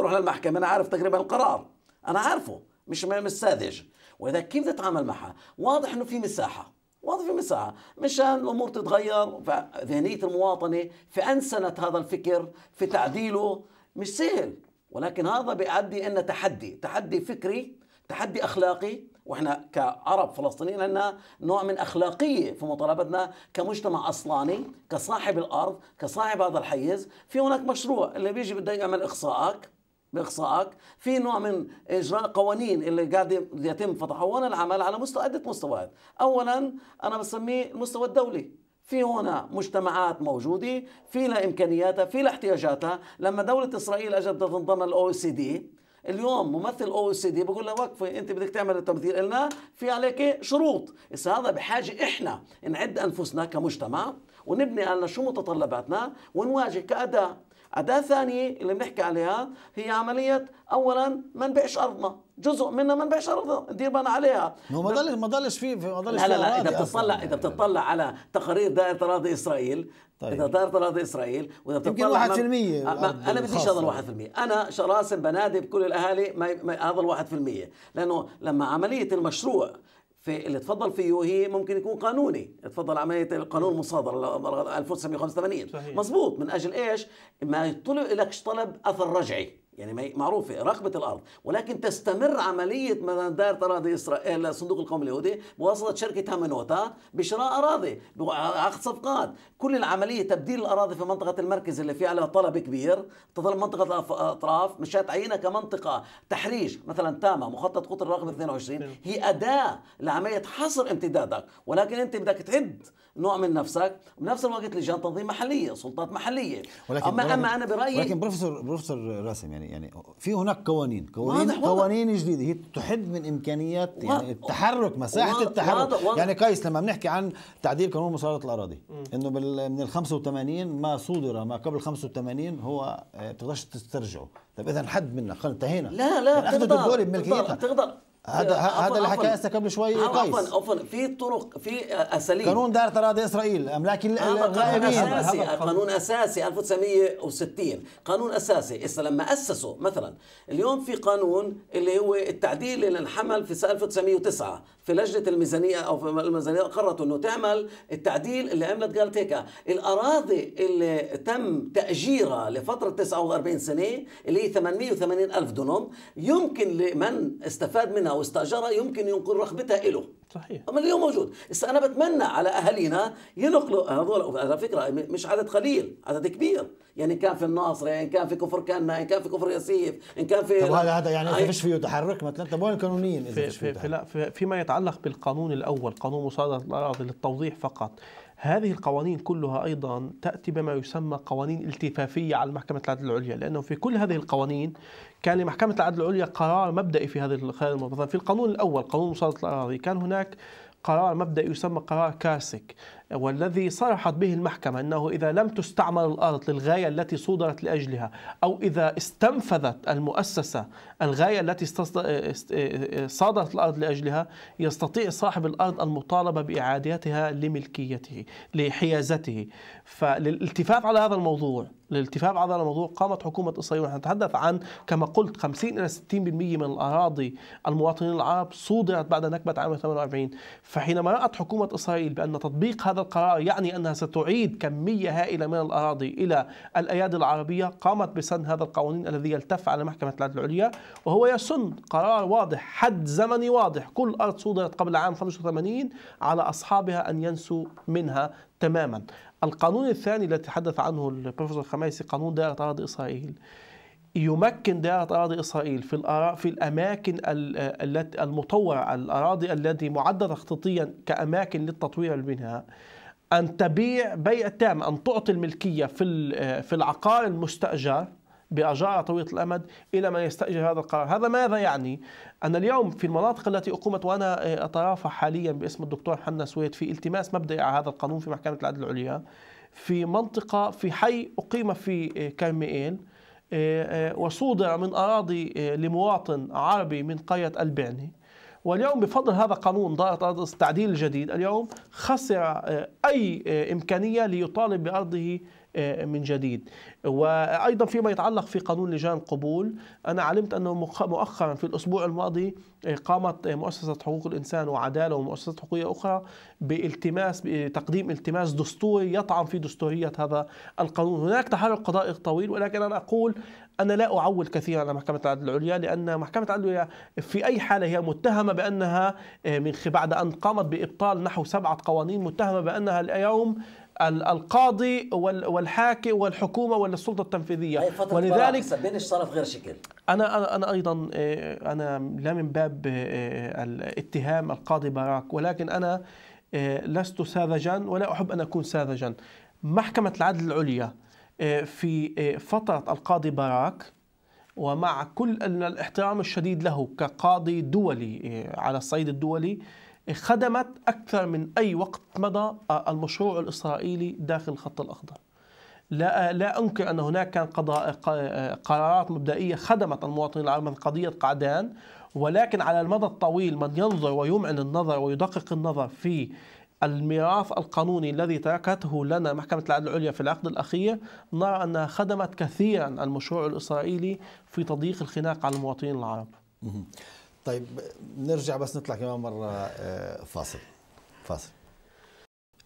اروح للمحكمه انا عارف تقريبا القرار انا عارفه مش مش ساذج واذا كيف تتعامل معها واضح انه في مساحه واضح في مساحه مشان الامور تتغير ذهنيه المواطنه في انسنه هذا الفكر في تعديله مش سهل ولكن هذا بيؤدي ان تحدي تحدي فكري تحدي اخلاقي واحنا كعرب فلسطينيين عندنا نوع من اخلاقيه في مطالبتنا كمجتمع اصلاني كصاحب الارض كصاحب هذا الحيز في هناك مشروع اللي بيجي بده يعمل اقصاءك باقصائك في نوع من اجراء قوانين اللي قاعد يتم تطور العمل على مستوى عده مستويات اولا انا بسميه المستوى الدولي في هنا مجتمعات موجودة في لها إمكانياتها في لها احتياجاتها لما دولة إسرائيل أجت تنضم للأو سي دي اليوم ممثل او سي دي بقول له وقفي انت بدك تعمل التمثيل لنا في عليك شروط اذا هذا بحاجه احنا نعد انفسنا كمجتمع ونبني على شو متطلباتنا ونواجه كاداه أداة ثانية اللي بنحكي عليها هي عملية أولا ما نبيعش أرضنا جزء منها ما نبيعش أرضنا ندير بالنا عليها ما ضلش ما ضلش في ما ضلش لا لا, لا إذا بتطلع إذا بتطلع على تقارير دائرة أراضي إسرائيل طيب. اذا دائرة اراضي اسرائيل واذا بتطلع يمكن 1% آه، انا بديش هذا ال 1% انا شراسم بنادي بكل الاهالي ما, ما هذا ال 1% لانه لما عمليه المشروع فاللي تفضل فيه هي ممكن يكون قانوني تفضل عمليه قانون المصادره 1985 مظبوط من اجل ايش ما يطلع لك طلب اثر رجعي يعني معروفه رقبه الارض ولكن تستمر عمليه مدار اراضي اسرائيل لصندوق القوم اليهودي بواسطه شركه هامنوتا بشراء اراضي بعقد صفقات كل العمليه تبديل الاراضي في منطقه المركز اللي في عليها طلب كبير تظل منطقه الاطراف مش تعينها كمنطقه تحريش مثلا تاما مخطط قطر رقم 22 هي اداه لعمليه حصر امتدادك ولكن انت بدك تعد نوع من نفسك وبنفس الوقت لجان تنظيم محليه سلطات محليه ولكن اما اما انا برايي ولكن بروفيسور بروفيسور راسم يعني يعني في هناك قوانين قوانين قوانين جديده هي تحد من امكانيات يعني التحرك مساحه واضح التحرك واضح واضح يعني قيس لما بنحكي عن تعديل قانون مصادره الاراضي انه من ال 85 ما صدر ما قبل 85 هو آه، بتقدرش تسترجعه طيب اذا حد منك خلص انتهينا لا لا بتقدر اخذت الدوله بملكيتها هذا آه، هذا اللي حكاه هسه قبل شوي قيس عفوا عفوا في طرق في آه، اساليب قانون دائره اراضي اسرائيل املاك الغائبين هذا اساسي قانون اساسي 1960 قانون اساسي هسه لما اسسوا مثلا اليوم في قانون اللي هو التعديل اللي انحمل في 1909 في لجنه الميزانيه او في الميزانيه قررت انه تعمل التعديل اللي عملت قالت هيك الاراضي اللي تم تاجيرها لفتره 49 سنه اللي هي 880 الف دونم يمكن لمن استفاد منها واستاجرها يمكن ينقل رغبتها له صحيح من اليوم موجود هسه انا بتمنى على اهالينا ينقلوا هذول على فكره مش عدد قليل عدد كبير يعني كان في الناصره ان كان في كفر كنا ان كان في كفر ياسيف ان كان في طب هذا هذا يعني اذا فيش فيه تحرك مثلا طب وين القانونيين اذا في, في, في لا في فيما يتعلق بالقانون الاول قانون مصادره الاراضي للتوضيح فقط هذه القوانين كلها أيضا تأتي بما يسمى قوانين التفافية على محكمة العدل العليا لأنه في كل هذه القوانين كان لمحكمة العدل العليا قرار مبدئي في هذه المبادرة في القانون الأول قانون مصادرة الأراضي كان هناك قرار مبدئي يسمى قرار كاسك والذي صرحت به المحكمة أنه إذا لم تستعمر الأرض للغاية التي صودرت لأجلها أو إذا استنفذت المؤسسة الغاية التي صادرت الأرض لأجلها يستطيع صاحب الأرض المطالبة بإعادتها لملكيته لحيازته فللالتفاف على هذا الموضوع للالتفاف على هذا الموضوع قامت حكومة إسرائيل ونحن نتحدث عن كما قلت 50 إلى 60% من الأراضي المواطنين العرب صودرت بعد نكبة عام 48 فحينما رأت حكومة إسرائيل بأن تطبيق هذا القرار يعني أنها ستعيد كمية هائلة من الأراضي إلى الأيادي العربية قامت بسن هذا القوانين الذي يلتف على محكمة العدل العليا وهو يسن قرار واضح حد زمني واضح كل أرض صدرت قبل عام 85 على أصحابها أن ينسوا منها تماما القانون الثاني الذي تحدث عنه البروفيسور الخميسي قانون دائرة أراضي إسرائيل يمكن دائرة أراضي إسرائيل في في الأماكن التي المطورة الأراضي التي معدة تخطيطيا كأماكن للتطوير البناء أن تبيع بيع تام أن تعطي الملكية في في العقار المستأجر بأجارة طويلة الأمد إلى من يستأجر هذا القرار هذا ماذا يعني؟ أن اليوم في المناطق التي أقيمت وأنا أترافع حاليا باسم الدكتور حنا سويد في التماس مبدئي على هذا القانون في محكمة العدل العليا في منطقة في حي أقيم في كرميل وصودع من أراضي آه، لمواطن عربي من قرية البعني واليوم بفضل هذا قانون ضائقة التعديل الجديد اليوم خسر آه، أي آه، إمكانية ليطالب بأرضه آه، من جديد وأيضا فيما يتعلق في قانون لجان قبول أنا علمت أنه مؤخرا في الأسبوع الماضي آه، قامت آه، مؤسسة حقوق الإنسان وعدالة ومؤسسات حقوقية أخرى بالتماس بتقديم التماس دستوري يطعن في دستورية هذا القانون هناك تحرك قضائي طويل ولكن أنا أقول أنا لا أعول كثيرا على محكمة العدل العليا لأن محكمة العدل العليا في أي حالة هي متهمة بأنها من بعد أن قامت بإبطال نحو سبعة قوانين متهمة بأنها اليوم القاضي والحاكم والحكومه ولا السلطه التنفيذيه طيب، ولذلك بين الشرف غير شكل انا انا انا ايضا آه، انا لا من باب آه، الاتهام القاضي باراك ولكن انا آه، لست ساذجا ولا احب ان اكون ساذجا محكمه العدل العليا في فتره القاضي باراك ومع كل الاحترام الشديد له كقاضي دولي على الصعيد الدولي خدمت أكثر من أي وقت مضى آه، المشروع الإسرائيلي داخل الخط الأخضر لا آه، لا انكر ان هناك كان قضاء آه، قرارات مبدئيه خدمت المواطنين العرب من قضيه قعدان ولكن على المدى الطويل من ينظر ويمعن النظر ويدقق النظر في الميراث القانوني الذي تركته لنا محكمة العدل العليا في العقد الأخير نرى أنها خدمت كثيرا المشروع الإسرائيلي في تضييق الخناق على المواطنين العرب طيب نرجع بس نطلع كمان مرة آه، فاصل فاصل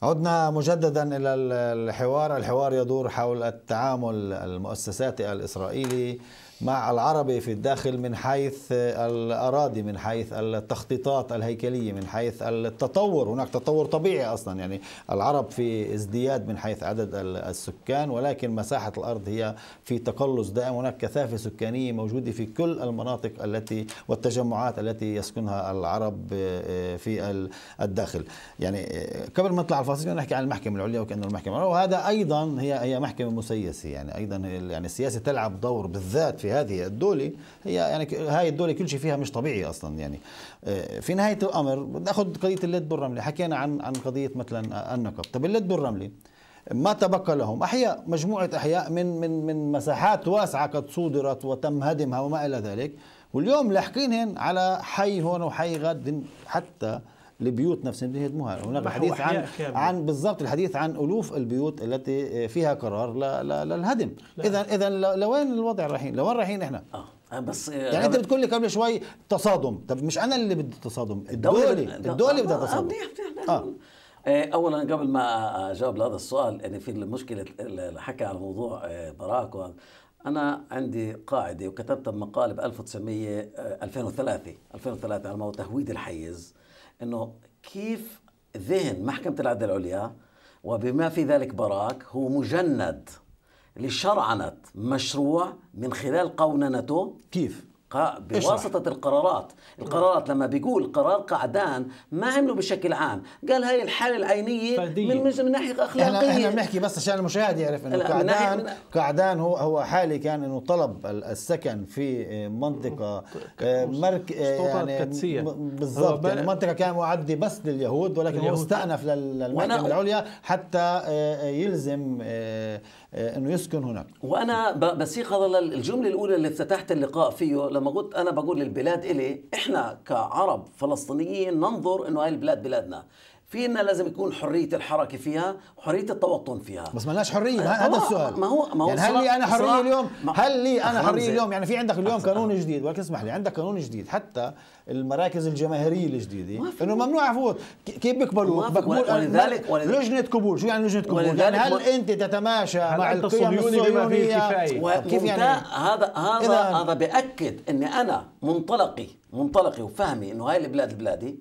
عدنا مجددا إلى الحوار الحوار يدور حول التعامل المؤسساتي الإسرائيلي مع العربي في الداخل من حيث الأراضي من حيث التخطيطات الهيكلية من حيث التطور هناك تطور طبيعي أصلا يعني العرب في ازدياد من حيث عدد السكان ولكن مساحة الأرض هي في تقلص دائم هناك كثافة سكانية موجودة في كل المناطق التي والتجمعات التي يسكنها العرب آه، آه، في الداخل يعني آه، قبل ما نطلع الفاصل نحكي عن المحكمة العليا وكأنه المحكمة وهذا أيضا هي هي محكمة مسيسة يعني أيضا يعني السياسة تلعب دور بالذات في هذه الدولة هي يعني هاي الدولة كل شيء فيها مش طبيعي أصلا يعني آه، في نهاية الأمر ناخذ قضية اللد بالرملة حكينا عن عن قضية مثلا النقب طب اللد بالرملة ما تبقى لهم أحياء مجموعة أحياء من من من مساحات واسعة قد صودرت وتم هدمها وما إلى ذلك واليوم لاحقينهن على حي هون وحي غد حتى لبيوت نفسها يهدموها هناك الحديث عن كامل. عن بالضبط الحديث عن الوف البيوت التي فيها قرار للهدم اذا اذا لوين الوضع رايحين لوين رايحين احنا آه. آه، بس آه، يعني انت بتقول لي قبل شوي تصادم طب مش انا اللي بدي تصادم الدولة الدولة بدها آه، تصادم آه. اولا قبل ما اجاوب لهذا السؤال يعني في المشكله اللي حكى عن موضوع براك وهذا انا عندي قاعده وكتبتها بمقال ب 1900 2003 2003 على موضوع تهويد الحيز انه كيف ذهن محكمه العدل العليا وبما في ذلك براك هو مجند لشرعنه مشروع من خلال قوننته كيف بواسطة إشرح. القرارات القرارات لما بيقول قرار قعدان ما عمله بشكل عام قال هاي الحالة العينية من من ناحية أخلاقية احنا, احنا بنحكي بس عشان المشاهد يعرف انه قعدان قعدان هو هو حالي كان انه طلب السكن في آه، منطقة آه، مرك آه، يعني بالضبط يعني المنطقة كان معدي بس لليهود ولكن اليهود. هو استأنف للمحكمة العليا حتى يلزم انه يسكن هناك وانا بسيق هذا الجمله الاولى اللي افتتحت اللقاء فيه لما لما قلت انا بقول البلاد الي احنا كعرب فلسطينيين ننظر انه هاي البلاد بلادنا فينا لازم يكون حريه الحركه فيها وحريه التوطن فيها بس ما لناش حريه هذا السؤال ما هو ما هو يعني هل لي انا حريه اليوم هل لي انا حريه اليوم يعني في عندك اليوم قانون جديد ولكن اسمح لي عندك قانون جديد حتى المراكز الجماهيريه الجديده انه ممنوع افوت كيف بيقبلوا بقبول ولذلك لجنه قبول شو يعني لجنه قبول يعني هل انت تتماشى مع القيم الصهيونيه وكيف يعني هذا هذا هذا بأكد اني انا منطلقي منطلقي وفهمي انه هاي البلاد بلادي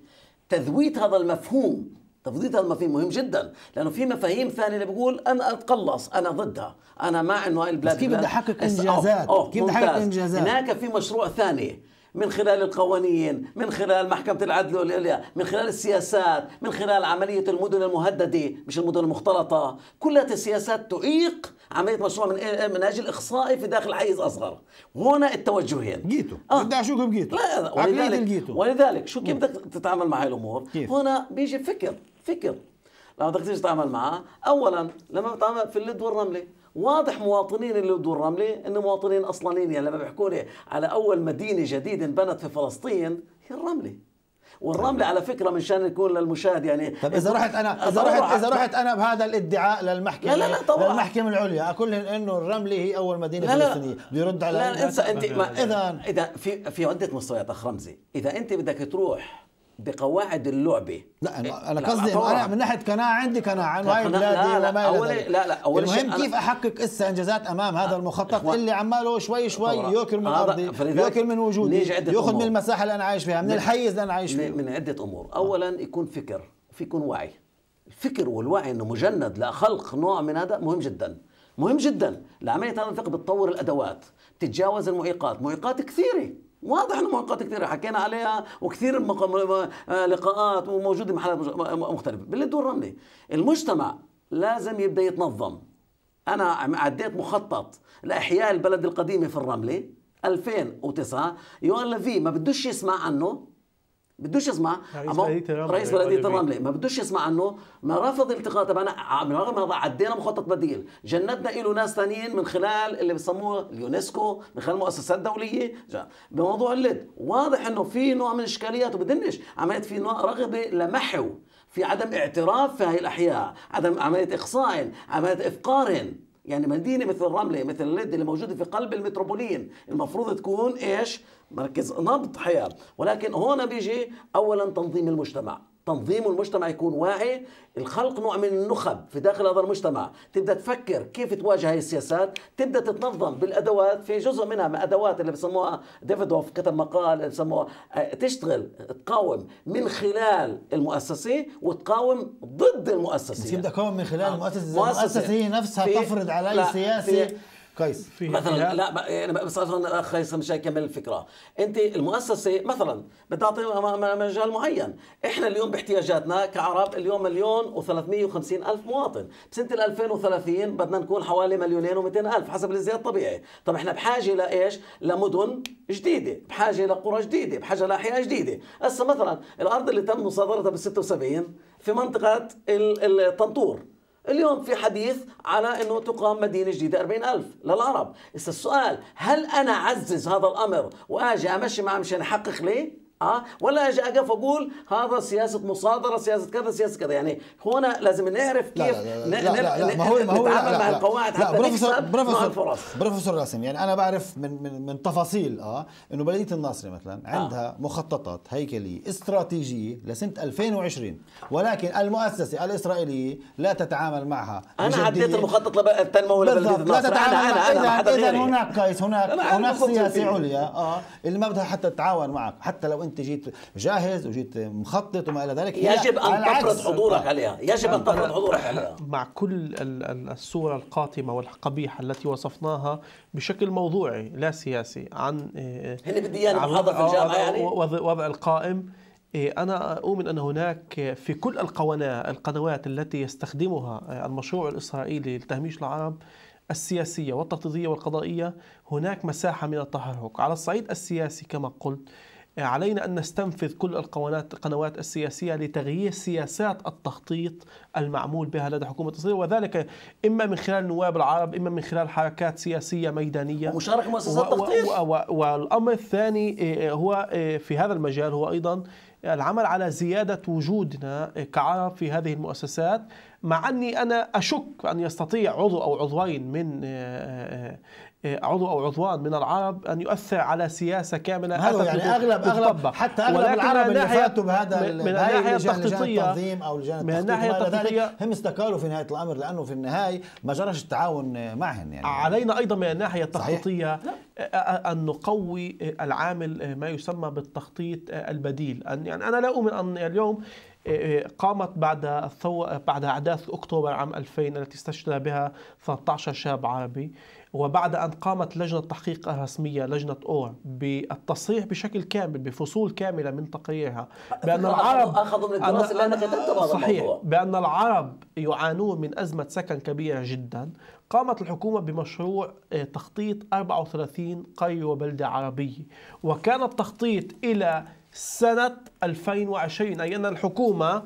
تذويت هذا المفهوم تفضيل هذا المفهوم مهم جدا لانه في مفاهيم ثانيه اللي بقول انا اتقلص انا ضدها انا مع انه هاي البلاد كيف بدي احقق انجازات أوه. أوه. كيف بدي احقق انجازات هناك في مشروع ثاني من خلال القوانين من خلال محكمة العدل والعليا من خلال السياسات من خلال عملية المدن المهددة مش المدن المختلطة كلها السياسات تعيق عملية مشروع من إيه، من أجل إخصائي في داخل حيز أصغر هنا التوجهين جيتو آه. بدي أشوفكم جيتو لا ولذلك, ولذلك شو كيف بدك تتعامل مع هاي الأمور كيف؟ هنا بيجي فكر فكر لما بدك تيجي تتعامل معاه اولا لما بتعامل في اللد والرمله واضح مواطنين اللد والرمله انه مواطنين اصلانيين يعني لما بيحكوا لي على اول مدينه جديده انبنت في فلسطين هي الرمله والرملة على فكرة من شان يكون للمشاهد يعني طب إذا رحت أنا إذا رحت إذا رحت أنا بهذا الادعاء للمحكمة لا لا لا طبعا للمحكمة العليا أقول إنه الرملة هي أول مدينة لا لا فلسطينية بيرد على لا لا انسى أنت إذا إذا في في عدة مستويات أخ رمزي إذا أنت بدك تروح بقواعد اللعبه لا انا, إيه، قصدي انا من ناحيه قناعه عندي قناعه انه هاي بلادي لا لا لا, لا لا أول المهم كيف احقق اسا انجازات امام هذا آه، المخطط اللي عماله شوي آه، شوي ياكل من ارضي ياكل من وجودي ياخذ من المساحه اللي انا عايش فيها من, من الحيز اللي انا عايش فيه من عده امور آه. اولا يكون فكر في يكون وعي الفكر والوعي انه مجند لخلق نوع من هذا مهم جدا مهم جدا لعمليه هذا الثقه بتطور الادوات بتتجاوز المعيقات معيقات كثيره واضح انه مؤقت كثير حكينا عليها وكثير آه، لقاءات وموجوده محلات مختلفه باللي رملي المجتمع لازم يبدا يتنظم انا عديت مخطط لاحياء البلد القديمه في الرمله 2009 يو ال في ما بدوش يسمع عنه بدوش يسمع رئيس بلديه الرمله رئيس بلديه الرمله ما بدوش يسمع عنه آه، ما رفض التقاء تبعنا من رغم هذا عدينا مخطط بديل جندنا له ناس ثانيين من خلال اللي بسموه اليونسكو من خلال مؤسسات دوليه بموضوع اللد واضح انه في نوع من الاشكاليات وبدنش عملت في نوع رغبه لمحو في عدم اعتراف في هاي الاحياء عدم عمليه اقصاء عمليه افقارن يعني مدينه مثل الرمله مثل الليد اللي موجوده في قلب المتروبولين المفروض تكون ايش مركز نبض حياه ولكن هون بيجي اولا تنظيم المجتمع تنظيم المجتمع يكون واعي الخلق نوع من النخب في داخل هذا المجتمع تبدا تفكر كيف تواجه هاي السياسات تبدا تتنظم بالادوات في جزء منها من ادوات اللي بسموها ديفيدوف كتب مقال بسموها آه، تشتغل تقاوم من خلال المؤسسه وتقاوم ضد المؤسسه تبدا تقاوم من خلال آه. المؤسسه المؤسسه هي نفسها تفرض علي سياسه قيس مثلا لا يعني انا بس اخ قيس مشان اكمل الفكره انت المؤسسه مثلا بتعطي مجال معين احنا اليوم باحتياجاتنا كعرب اليوم مليون و350 الف مواطن بسنه 2030 بدنا نكون حوالي مليونين و200 الف حسب الازدياد الطبيعي طب احنا بحاجه لايش لمدن جديده بحاجه لقرى جديده بحاجه لاحياء جديده هسه مثلا الارض اللي تم مصادرتها بال 76 في منطقه الطنطور اليوم في حديث على انه تقام مدينه جديده 40000 للعرب، هسه السؤال هل انا اعزز هذا الامر واجي امشي معه مشان احقق ليه؟ ها آه، ولا اجي اقف اقول هذا سياسه مصادره سياسه كذا سياسه كذا يعني هنا لازم نعرف كيف نتعامل مع القواعد حتى بروفيسور بروفيسور بروفيسور راسم يعني انا بعرف من من من تفاصيل اه انه بلديه الناصري مثلا آه. عندها آه. مخططات هيكليه استراتيجيه لسنه 2020 ولكن المؤسسه الاسرائيليه لا تتعامل معها انا عديت المخطط التنموي لبلديه الناصري لا تتعامل انا انا, أنا اذا هناك قيس هناك هناك سياسه عليا اه اللي ما بدها حتى تتعاون معك حتى لو انت انت جيت جاهز وجيت مخطط وما الى ذلك يجب ان تفرض حضورك عليها يجب ان نعم. تفرض حضورك عليها مع كل الصوره القاتمه والقبيحه التي وصفناها بشكل موضوعي لا سياسي عن آه، هن بدي اياه محاضره في الجامعه يعني وضع القائم إيه، أنا أؤمن أن هناك في كل القنوات التي يستخدمها آه، المشروع الإسرائيلي لتهميش العرب السياسية والتقليدية والقضائية هناك مساحة من التحرك على الصعيد السياسي كما قلت علينا أن نستنفذ كل القنوات السياسية لتغيير سياسات التخطيط المعمول بها لدى حكومة إسرائيل وذلك إما من خلال النواب العرب إما من خلال حركات سياسية ميدانية ومشاركة مؤسسات تخطيط والأمر الثاني إيه، إيه، هو إيه، في هذا المجال هو أيضا العمل على زيادة وجودنا كعرب في هذه المؤسسات مع أني أنا أشك أن يستطيع عضو أو عضوين من آه، عضو او عضوان من العرب ان يؤثر على سياسه كامله هذا يعني اغلب اغلب حتى اغلب العرب اللي فاتوا بهذا من الناحيه التخطيطيه او لجان من الناحيه التخطيطيه هم استقالوا في نهايه الامر لانه في النهايه ما جرش التعاون معهم يعني علينا ايضا من الناحيه التخطيطيه آه، آه، ان نقوي العامل ما يسمى بالتخطيط البديل أن يعني انا لا اؤمن ان اليوم قامت بعد الثورة بعد أحداث أكتوبر عام 2000 التي استشهد بها 13 شاب عربي وبعد أن قامت لجنة تحقيق الرسمية لجنة أور بالتصريح بشكل كامل بفصول كاملة من تقريرها بأن العرب أخذوا من الدراسة صحيح بأن العرب يعانون من أزمة سكن كبيرة جدا قامت الحكومة بمشروع آه، تخطيط 34 قرية وبلدة عربية وكان التخطيط إلى سنة 2020 أي أن الحكومة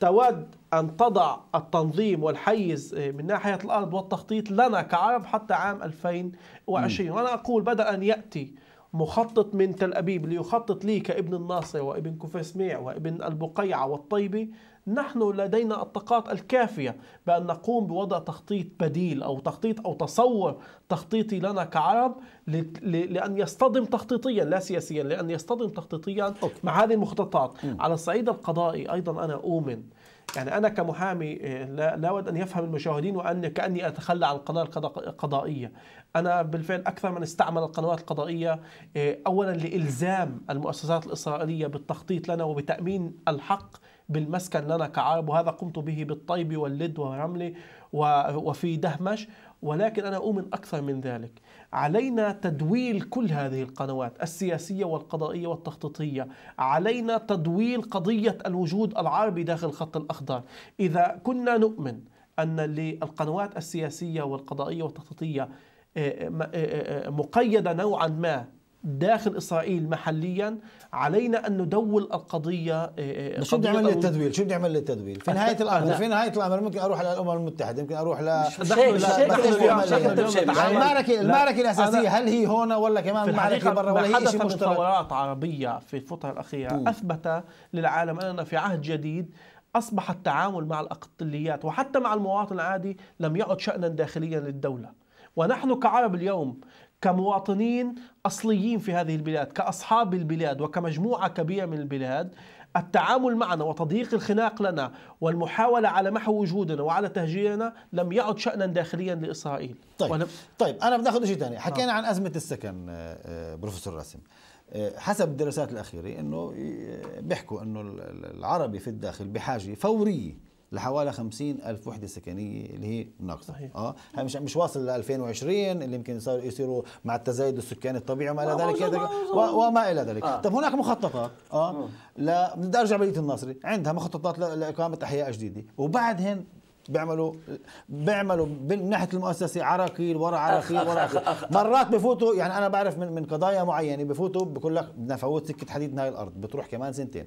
تود أن تضع التنظيم والحيز آه، من ناحية الأرض والتخطيط لنا كعرب حتى عام 2020 م. وأنا أقول بدأ أن يأتي مخطط من تل أبيب ليخطط لي كابن الناصر وابن كفر وابن البقيعة والطيبة نحن لدينا الطاقات الكافية بأن نقوم بوضع تخطيط بديل أو تخطيط أو تصور تخطيطي لنا كعرب لأن يصطدم تخطيطيا لا سياسيا لأن يصطدم تخطيطيا أوكي. مع هذه المخططات م. على الصعيد القضائي أيضا أنا أؤمن يعني أنا كمحامي آه، لا أود أن يفهم المشاهدين وأن كأني أتخلى عن القناة القضائية أنا بالفعل أكثر من استعمل القنوات القضائية آه، أولا لإلزام المؤسسات الإسرائيلية بالتخطيط لنا وبتأمين الحق بالمسكن لنا كعرب وهذا قمت به بالطيب واللد والرملي وفي دهمش ولكن أنا أؤمن أكثر من ذلك علينا تدويل كل هذه القنوات السياسية والقضائية والتخطيطية علينا تدويل قضية الوجود العربي داخل الخط الأخضر إذا كنا نؤمن أن للقنوات السياسية والقضائية والتخطيطية آه، آه، آه، مقيدة نوعا ما داخل إسرائيل محليا علينا أن ندول القضية آه، آه، شو بدي أعمل للتدويل شو بدي أعمل للتدويل في نهاية الأمر في نهاية الأمر ممكن أروح على الأمم المتحدة يمكن أروح ل المعركة المعركة الأساسية هل هي هنا ولا كمان في المعركة برا ولا هي شيء مشترك ثورات عربية في الفترة الأخيرة أثبت للعالم أننا في عهد جديد أصبح التعامل مع الأقليات وحتى مع المواطن العادي لم يعد شأنا داخليا للدولة ونحن كعرب اليوم كمواطنين اصليين في هذه البلاد كاصحاب البلاد وكمجموعه كبيره من البلاد التعامل معنا وتضييق الخناق لنا والمحاولة على محو وجودنا وعلى تهجيرنا لم يعد شأنا داخليا لإسرائيل طيب, ولم... طيب أنا بدي أخذ شيء ثاني حكينا آه. عن أزمة السكن آه، آه، بروفيسور راسم آه، حسب الدراسات الأخيرة أنه بيحكوا أنه العربي في الداخل بحاجة فورية لحوالي 50 ألف وحدة سكنية اللي هي ناقصة اه هي مش مش واصل ل 2020 اللي يمكن يصير يصيروا مع التزايد السكاني الطبيعي وما إلى ذلك وما إلى ذلك آه. طب هناك مخططات اه, آه. لا بدي ارجع بيت الناصري عندها مخططات لإقامة أحياء جديدة وبعدهن بيعملوا بيعملوا من ناحيه المؤسسه عراقيل ورا عراقيل ورا أخ أخ مرات بفوتوا يعني انا بعرف من من قضايا معينه بفوتوا بقول لك بدنا نفوت سكه حديد من هاي الارض بتروح كمان سنتين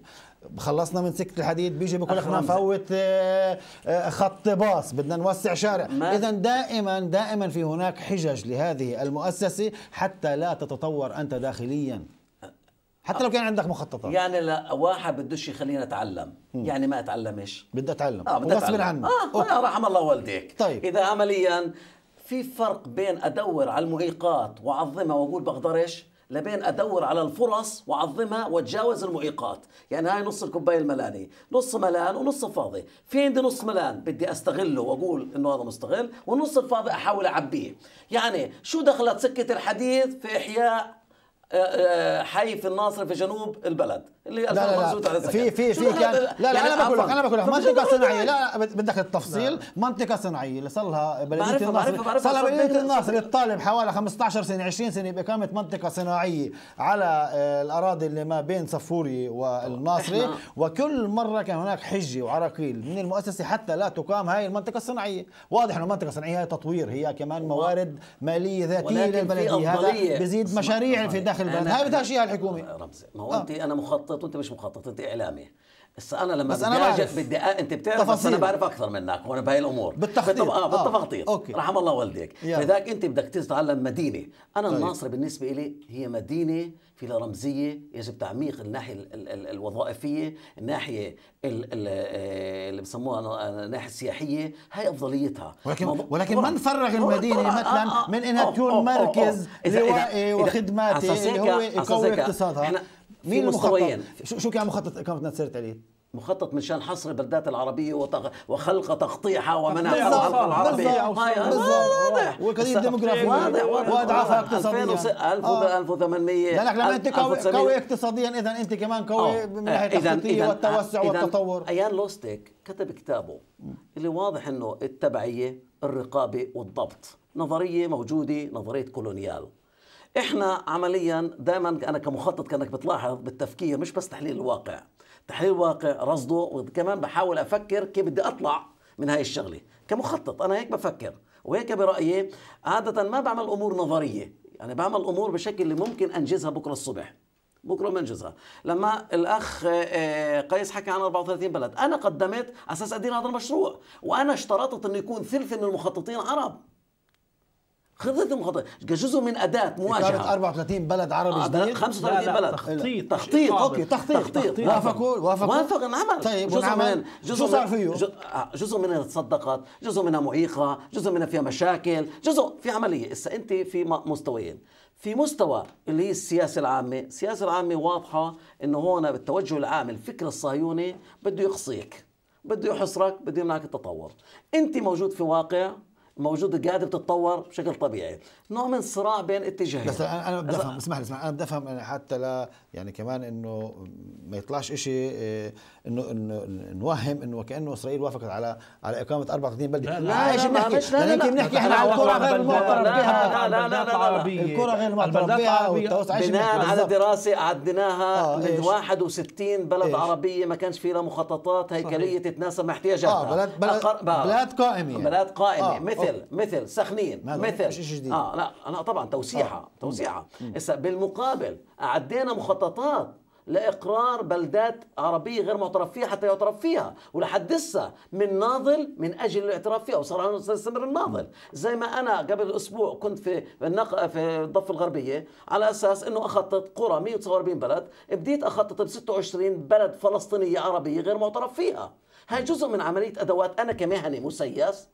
خلصنا من سكه الحديد بيجي بقول لك بدنا نفوت آه، آه، خط باص بدنا نوسع شارع اذا دائما دائما في هناك حجج لهذه المؤسسه حتى لا تتطور انت داخليا حتى لو كان عندك مخططات يعني لا واحد بدوش يخليني اتعلم م. يعني ما اتعلمش بدي اتعلم اه بدي اتعلم عنك اه رحم الله والديك طيب اذا عمليا في فرق بين ادور على المعيقات واعظمها واقول بقدرش لبين ادور على الفرص واعظمها واتجاوز المعيقات، يعني هاي نص الكوبايه الملانيه، نص ملان ونص فاضي، في عندي نص ملان بدي استغله واقول انه هذا مستغل، والنص الفاضي احاول اعبيه، يعني شو دخلت سكه الحديد في احياء حي في الناصر في جنوب البلد اللي لا على في في في كان لا لا, يعني انا بقول لك انا بقول لك منطقه صناعيه لا بدك التفصيل منطقه صناعيه اللي صار لها بلديه الناصر صار لها بلديه الناصر الطالب حوالي 15 سنه 20 سنه باقامه منطقه صناعيه على آه، الاراضي اللي ما بين صفوري والناصري وكل مره كان هناك حجه وعراقيل من المؤسسه حتى لا تقام هاي المنطقه الصناعيه واضح انه المنطقه الصناعيه هي تطوير هي كمان موارد ماليه ذاتيه للبلديه هذا بزيد مشاريع في داخل داخل البلد هاي بدها اياها الحكومه رمزي ما هو آه. انت انا مخطط وانت مش مخطط انت اعلامي بس انا لما بس انا بعرف بدي أ... انت بتعرف تفاصيل. بس انا بعرف اكثر منك وانا بهاي الامور بالتخطيط اه بالتخطيط آه. رحم الله والديك لذلك انت بدك تتعلم مدينه انا طيب. الناصر بالنسبه لي هي مدينه في لها رمزيه يجب تعميق الناحيه الوظائفيه الناحيه آه، اللي بسموها آه، الناحيه السياحيه هي افضليتها ولكن ولكن ما نفرغ المدينه مثلا آه، من انها تكون مركز لوائي وخدماتي اللي هو يقوي اقتصادها مين المخطط شو كان مخطط اقامه ناصير عليه؟ مخطط من شان حصر البلدات العربية وتغ... وخلق تقطيعها ومنع الحلقة العربية واضح وكذلك واضح واضح واضعافها اقتصاديا 1800 آه. لأنك لما أنت قوي, قوي اقتصاديا إذا أنت كمان قوي آه. من ناحية التخطيطية والتوسع والتطور أيان لوستيك كتب كتابه اللي واضح أنه التبعية الرقابة والضبط نظرية موجودة نظرية كولونيال احنا عمليا دائما انا كمخطط كانك بتلاحظ بالتفكير مش بس تحليل الواقع تحليل واقع رصده وكمان بحاول افكر كيف بدي اطلع من هاي الشغله كمخطط انا هيك بفكر وهيك برايي عاده ما بعمل امور نظريه يعني بعمل امور بشكل اللي ممكن انجزها بكره الصبح بكره بنجزها لما الاخ آه، قيس حكى عن 34 بلد انا قدمت على اساس ادير هذا المشروع وانا اشترطت انه يكون ثلث من المخططين عرب خطتهم خطأ كجزء من اداه مواجهه 34 بلد عربي آه، جديد 35 بلد تخطيط تخطيط اوكي تخطيط تخطيط وافقوا وافقوا وافق انعمل طيب جزء من جزء صار فيه جزء منها آه، تصدقت جزء منها معيقه جزء منها فيها مشاكل جزء في عمليه هسه انت في مستويين في مستوى اللي هي السياسه العامه، السياسه العامه واضحه انه هون بالتوجه العام الفكر الصهيوني بده يقصيك، بده يحصرك، بده يمنعك التطور. انت موجود في واقع موجوده قاعده بتتطور بشكل طبيعي نوع من صراع بين اتجاهين بس انا بدي افهم اسمح لي اسمح انا بدي افهم يعني حتى لا يعني كمان انه ما يطلعش شيء انه انه نوهم انه كانه اسرائيل وافقت على على اقامه اربع بلده بلدي لا لا لا لا لا لا لا لا احنا على الكره غير المعترف لا لا لا لا الكره غير المعترف بها بناء على دراسه عدناها من 61 بلد عربيه ما كانش لا لا مخططات هيكليه لا مع احتياجاتها لا لا قائمه لا قائمه مثل مثل سخنين مثل اه لا انا طبعا توسيعها توسيعها هسه بالمقابل عدينا مخططات لاقرار بلدات عربيه غير معترف فيها حتى يعترف فيها ولحد لسه من ناضل من اجل الاعتراف فيها وصار يستمر الناضل زي ما انا قبل اسبوع كنت في في الضفه الغربيه على اساس انه اخطط قرى 149 بلد بديت اخطط ب 26 بلد فلسطينيه عربيه غير معترف فيها هاي جزء من عمليه ادوات انا كمهني مسيس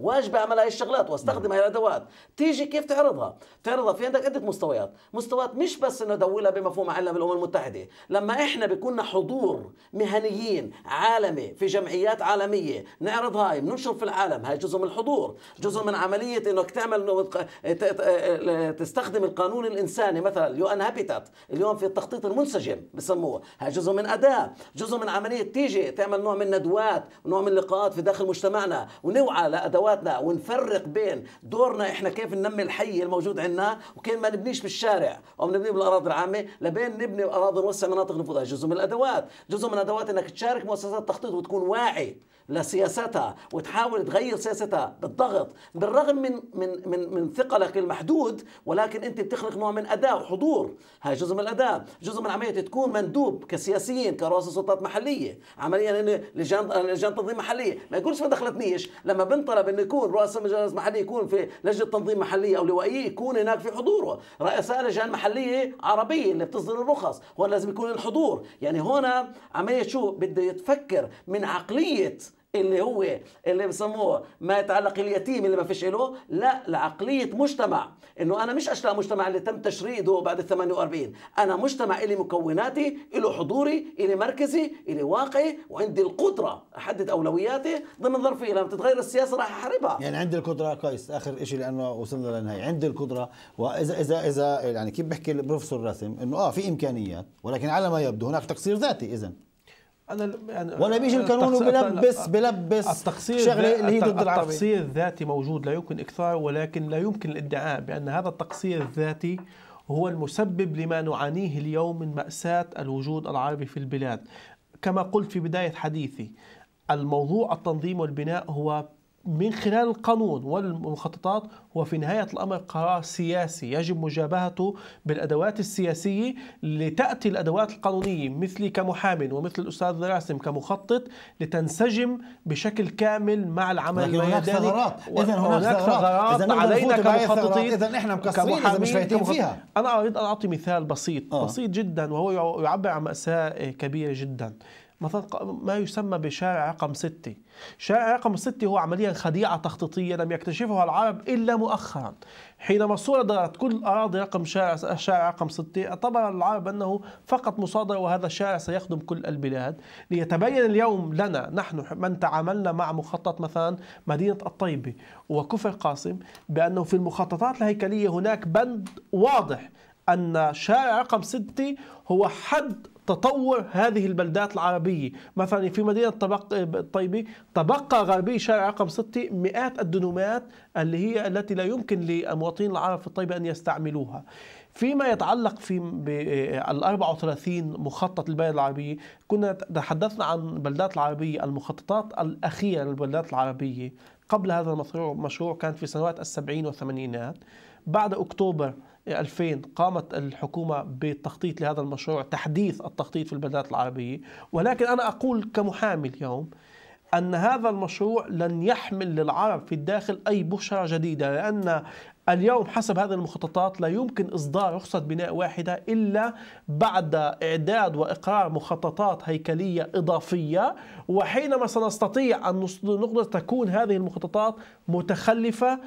واجب اعمل هاي الشغلات واستخدم نعم. هاي الادوات تيجي كيف تعرضها تعرضها في عندك عده مستويات مستويات مش بس انه دولها بمفهوم علم الامم المتحده لما احنا بكون حضور مهنيين عالمي في جمعيات عالميه نعرض هاي بننشر في العالم هاي جزء من الحضور جزء من عمليه انك تعمل إيه، إيه، إيه، تستخدم القانون الانساني مثلا اليو ان هابيتات اليوم في التخطيط المنسجم بسموه هاي جزء من اداه جزء من عمليه تيجي تعمل نوع من ندوات ونوع من لقاءات في داخل مجتمعنا ونوعى لادوات جواتنا ونفرق بين دورنا احنا كيف ننمي الحي الموجود عندنا وكيف ما نبنيش بالشارع او نبني بالاراضي العامه لبين نبني اراضي نوسع مناطق نفوذها جزء من الادوات جزء من الادوات انك تشارك مؤسسات التخطيط وتكون واعي لسياستها وتحاول تغير سياستها بالضغط بالرغم من من من من ثقلك المحدود ولكن انت بتخلق نوع من اداء وحضور هاي جزء من الاداء جزء من عمليه تكون مندوب كسياسيين كرؤساء سلطات محليه عمليا لجان لجان تنظيم محليه ما يقولش ما دخلتنيش لما بنطلب انه يكون رؤساء مجالس محليه يكون في لجنه تنظيم محليه او لوائيه يكون هناك في حضوره رؤساء لجان محليه عربيه اللي بتصدر الرخص هون لازم يكون الحضور يعني هنا عمليه شو بده يتفكر من عقليه اللي هو اللي بسموه ما يتعلق اليتيم اللي ما فيش له لا لعقليه مجتمع انه انا مش اشلاء مجتمع اللي تم تشريده بعد ال 48 انا مجتمع الي مكوناتي الي حضوري الي مركزي الي واقعي وعندي القدره احدد اولوياتي ضمن ظرفي لما تتغير السياسه راح احاربها يعني عندي القدره كويس اخر شيء لانه وصلنا للنهايه عندي القدره واذا اذا اذا يعني كيف بحكي البروفيسور راسم انه اه في امكانيات ولكن على ما يبدو هناك تقصير ذاتي اذا انا يعني ولا بيجي القانون بلبس بلبس التقصير شغله اللي هي ضد العربي التقصير الذاتي موجود لا يمكن اكثاره ولكن لا يمكن الادعاء بان هذا التقصير الذاتي هو المسبب لما نعانيه اليوم من ماساه الوجود العربي في البلاد كما قلت في بدايه حديثي الموضوع التنظيم والبناء هو من خلال القانون والمخططات هو في نهاية الأمر قرار سياسي يجب مجابهته بالأدوات السياسية لتأتي الأدوات القانونية مثلي كمحام ومثل الأستاذ راسم كمخطط لتنسجم بشكل كامل مع العمل الميداني إذا هناك ثغرات إذا علينا كمخططين إذا إحنا مكسرين إذا مش فايتين فيها أنا أريد أن أعطي مثال بسيط آه. بسيط جدا وهو يعبر عن مأساة كبيرة جدا مثلا ما يسمى بشارع رقم ستة شارع رقم ستة هو عمليا خديعة تخطيطية لم يكتشفها العرب إلا مؤخرا حينما صدرت كل أراضي رقم شارع, شارع رقم ستة اعتبر العرب أنه فقط مصادرة وهذا الشارع سيخدم كل البلاد ليتبين اليوم لنا نحن من تعاملنا مع مخطط مثلا مدينة الطيبة وكفر قاسم بأنه في المخططات الهيكلية هناك بند واضح أن شارع رقم ستة هو حد تطور هذه البلدات العربية مثلا في مدينة طبق... طيبة تبقى غربي شارع رقم 6 مئات الدنومات اللي هي التي لا يمكن للمواطنين العرب في طيبة أن يستعملوها فيما يتعلق في ال 34 مخطط للبلد العربية كنا تحدثنا عن البلدات العربية المخططات الأخيرة للبلدات العربية قبل هذا المشروع كانت في سنوات السبعين والثمانينات بعد أكتوبر 2000 قامت الحكومة بالتخطيط لهذا المشروع تحديث التخطيط في البلدات العربية ولكن أنا أقول كمحامي اليوم أن هذا المشروع لن يحمل للعرب في الداخل أي بشرة جديدة لأن اليوم حسب هذه المخططات لا يمكن إصدار رخصة بناء واحدة إلا بعد إعداد وإقرار مخططات هيكلية إضافية وحينما سنستطيع أن نقدر تكون هذه المخططات متخلفة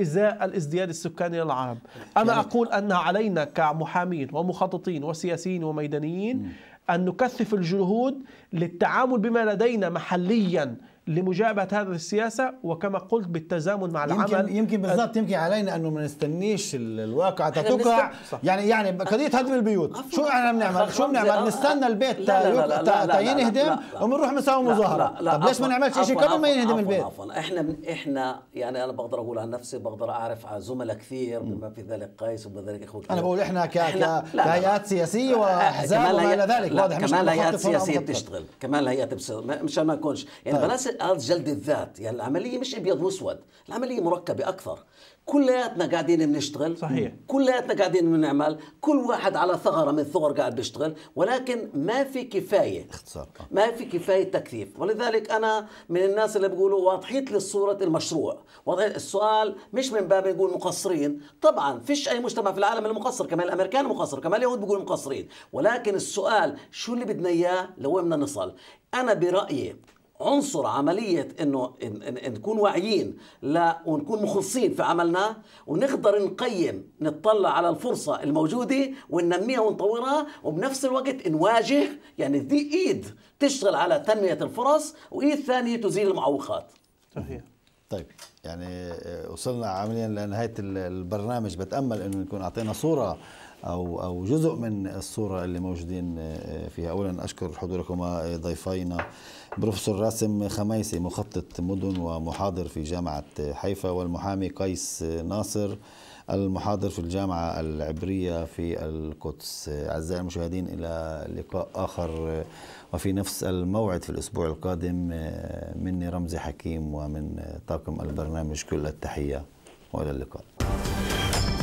إزاء الازدياد السكاني للعرب أنا يعني أقول أن علينا كمحامين ومخططين وسياسيين وميدانيين أن نكثف الجهود للتعامل بما لدينا محليا لمجابهه هذه السياسه وكما قلت بالتزامن مع العمل يمكن يمكن بالضبط يمكن علينا انه ما نستنيش الواقع تتوقع يعني يعني قضيه هدم البيوت شو احنا بنعمل شو بنعمل نستنى البيت تا ينهدم وبنروح نساوي مظاهره طب ليش ما نعملش شيء قبل ما ينهدم البيت عفوا احنا احنا يعني انا بقدر اقول عن نفسي بقدر اعرف على زملاء كثير بما في ذلك قيس وبما ذلك اخوك انا بقول احنا كهيئات سياسيه واحزاب وما الى ذلك واضح مش كمان هيئات سياسيه بتشتغل كمان هيئات مشان ما نكونش يعني بلاش الارض جلد الذات يعني العملية مش أبيض وأسود العملية مركبة أكثر كلياتنا قاعدين بنشتغل صحيح كلياتنا قاعدين بنعمل كل واحد على ثغرة من الثغر قاعد بيشتغل ولكن ما في كفاية اختصار آه. ما في كفاية تكثيف ولذلك أنا من الناس اللي بيقولوا واضحيت للصورة المشروع السؤال مش من باب نقول مقصرين طبعا فيش أي مجتمع في العالم اللي مقصر كمان الأمريكان مقصر كمان اليهود بيقولوا مقصرين ولكن السؤال شو اللي بدنا إياه لوين بدنا نصل أنا برأيي عنصر عملية إنه نكون واعيين لا ونكون مخلصين في عملنا ونقدر نقيم نطلع على الفرصة الموجودة وننميها ونطورها وبنفس الوقت نواجه يعني ذي إيد تشتغل على تنمية الفرص وإيد ثانية تزيل المعوقات طيب يعني آه، وصلنا عمليا لنهاية البرنامج بتأمل أنه نكون أعطينا صورة او او جزء من الصوره اللي موجودين آه، فيها اولا اشكر حضوركما آه، ضيفينا بروفيسور راسم خميسي مخطط مدن ومحاضر في جامعه حيفا والمحامي قيس آه، ناصر المحاضر في الجامعه العبريه في القدس اعزائي المشاهدين الى لقاء اخر وفي نفس الموعد في الاسبوع القادم مني رمزي حكيم ومن طاقم البرنامج كل التحيه والى اللقاء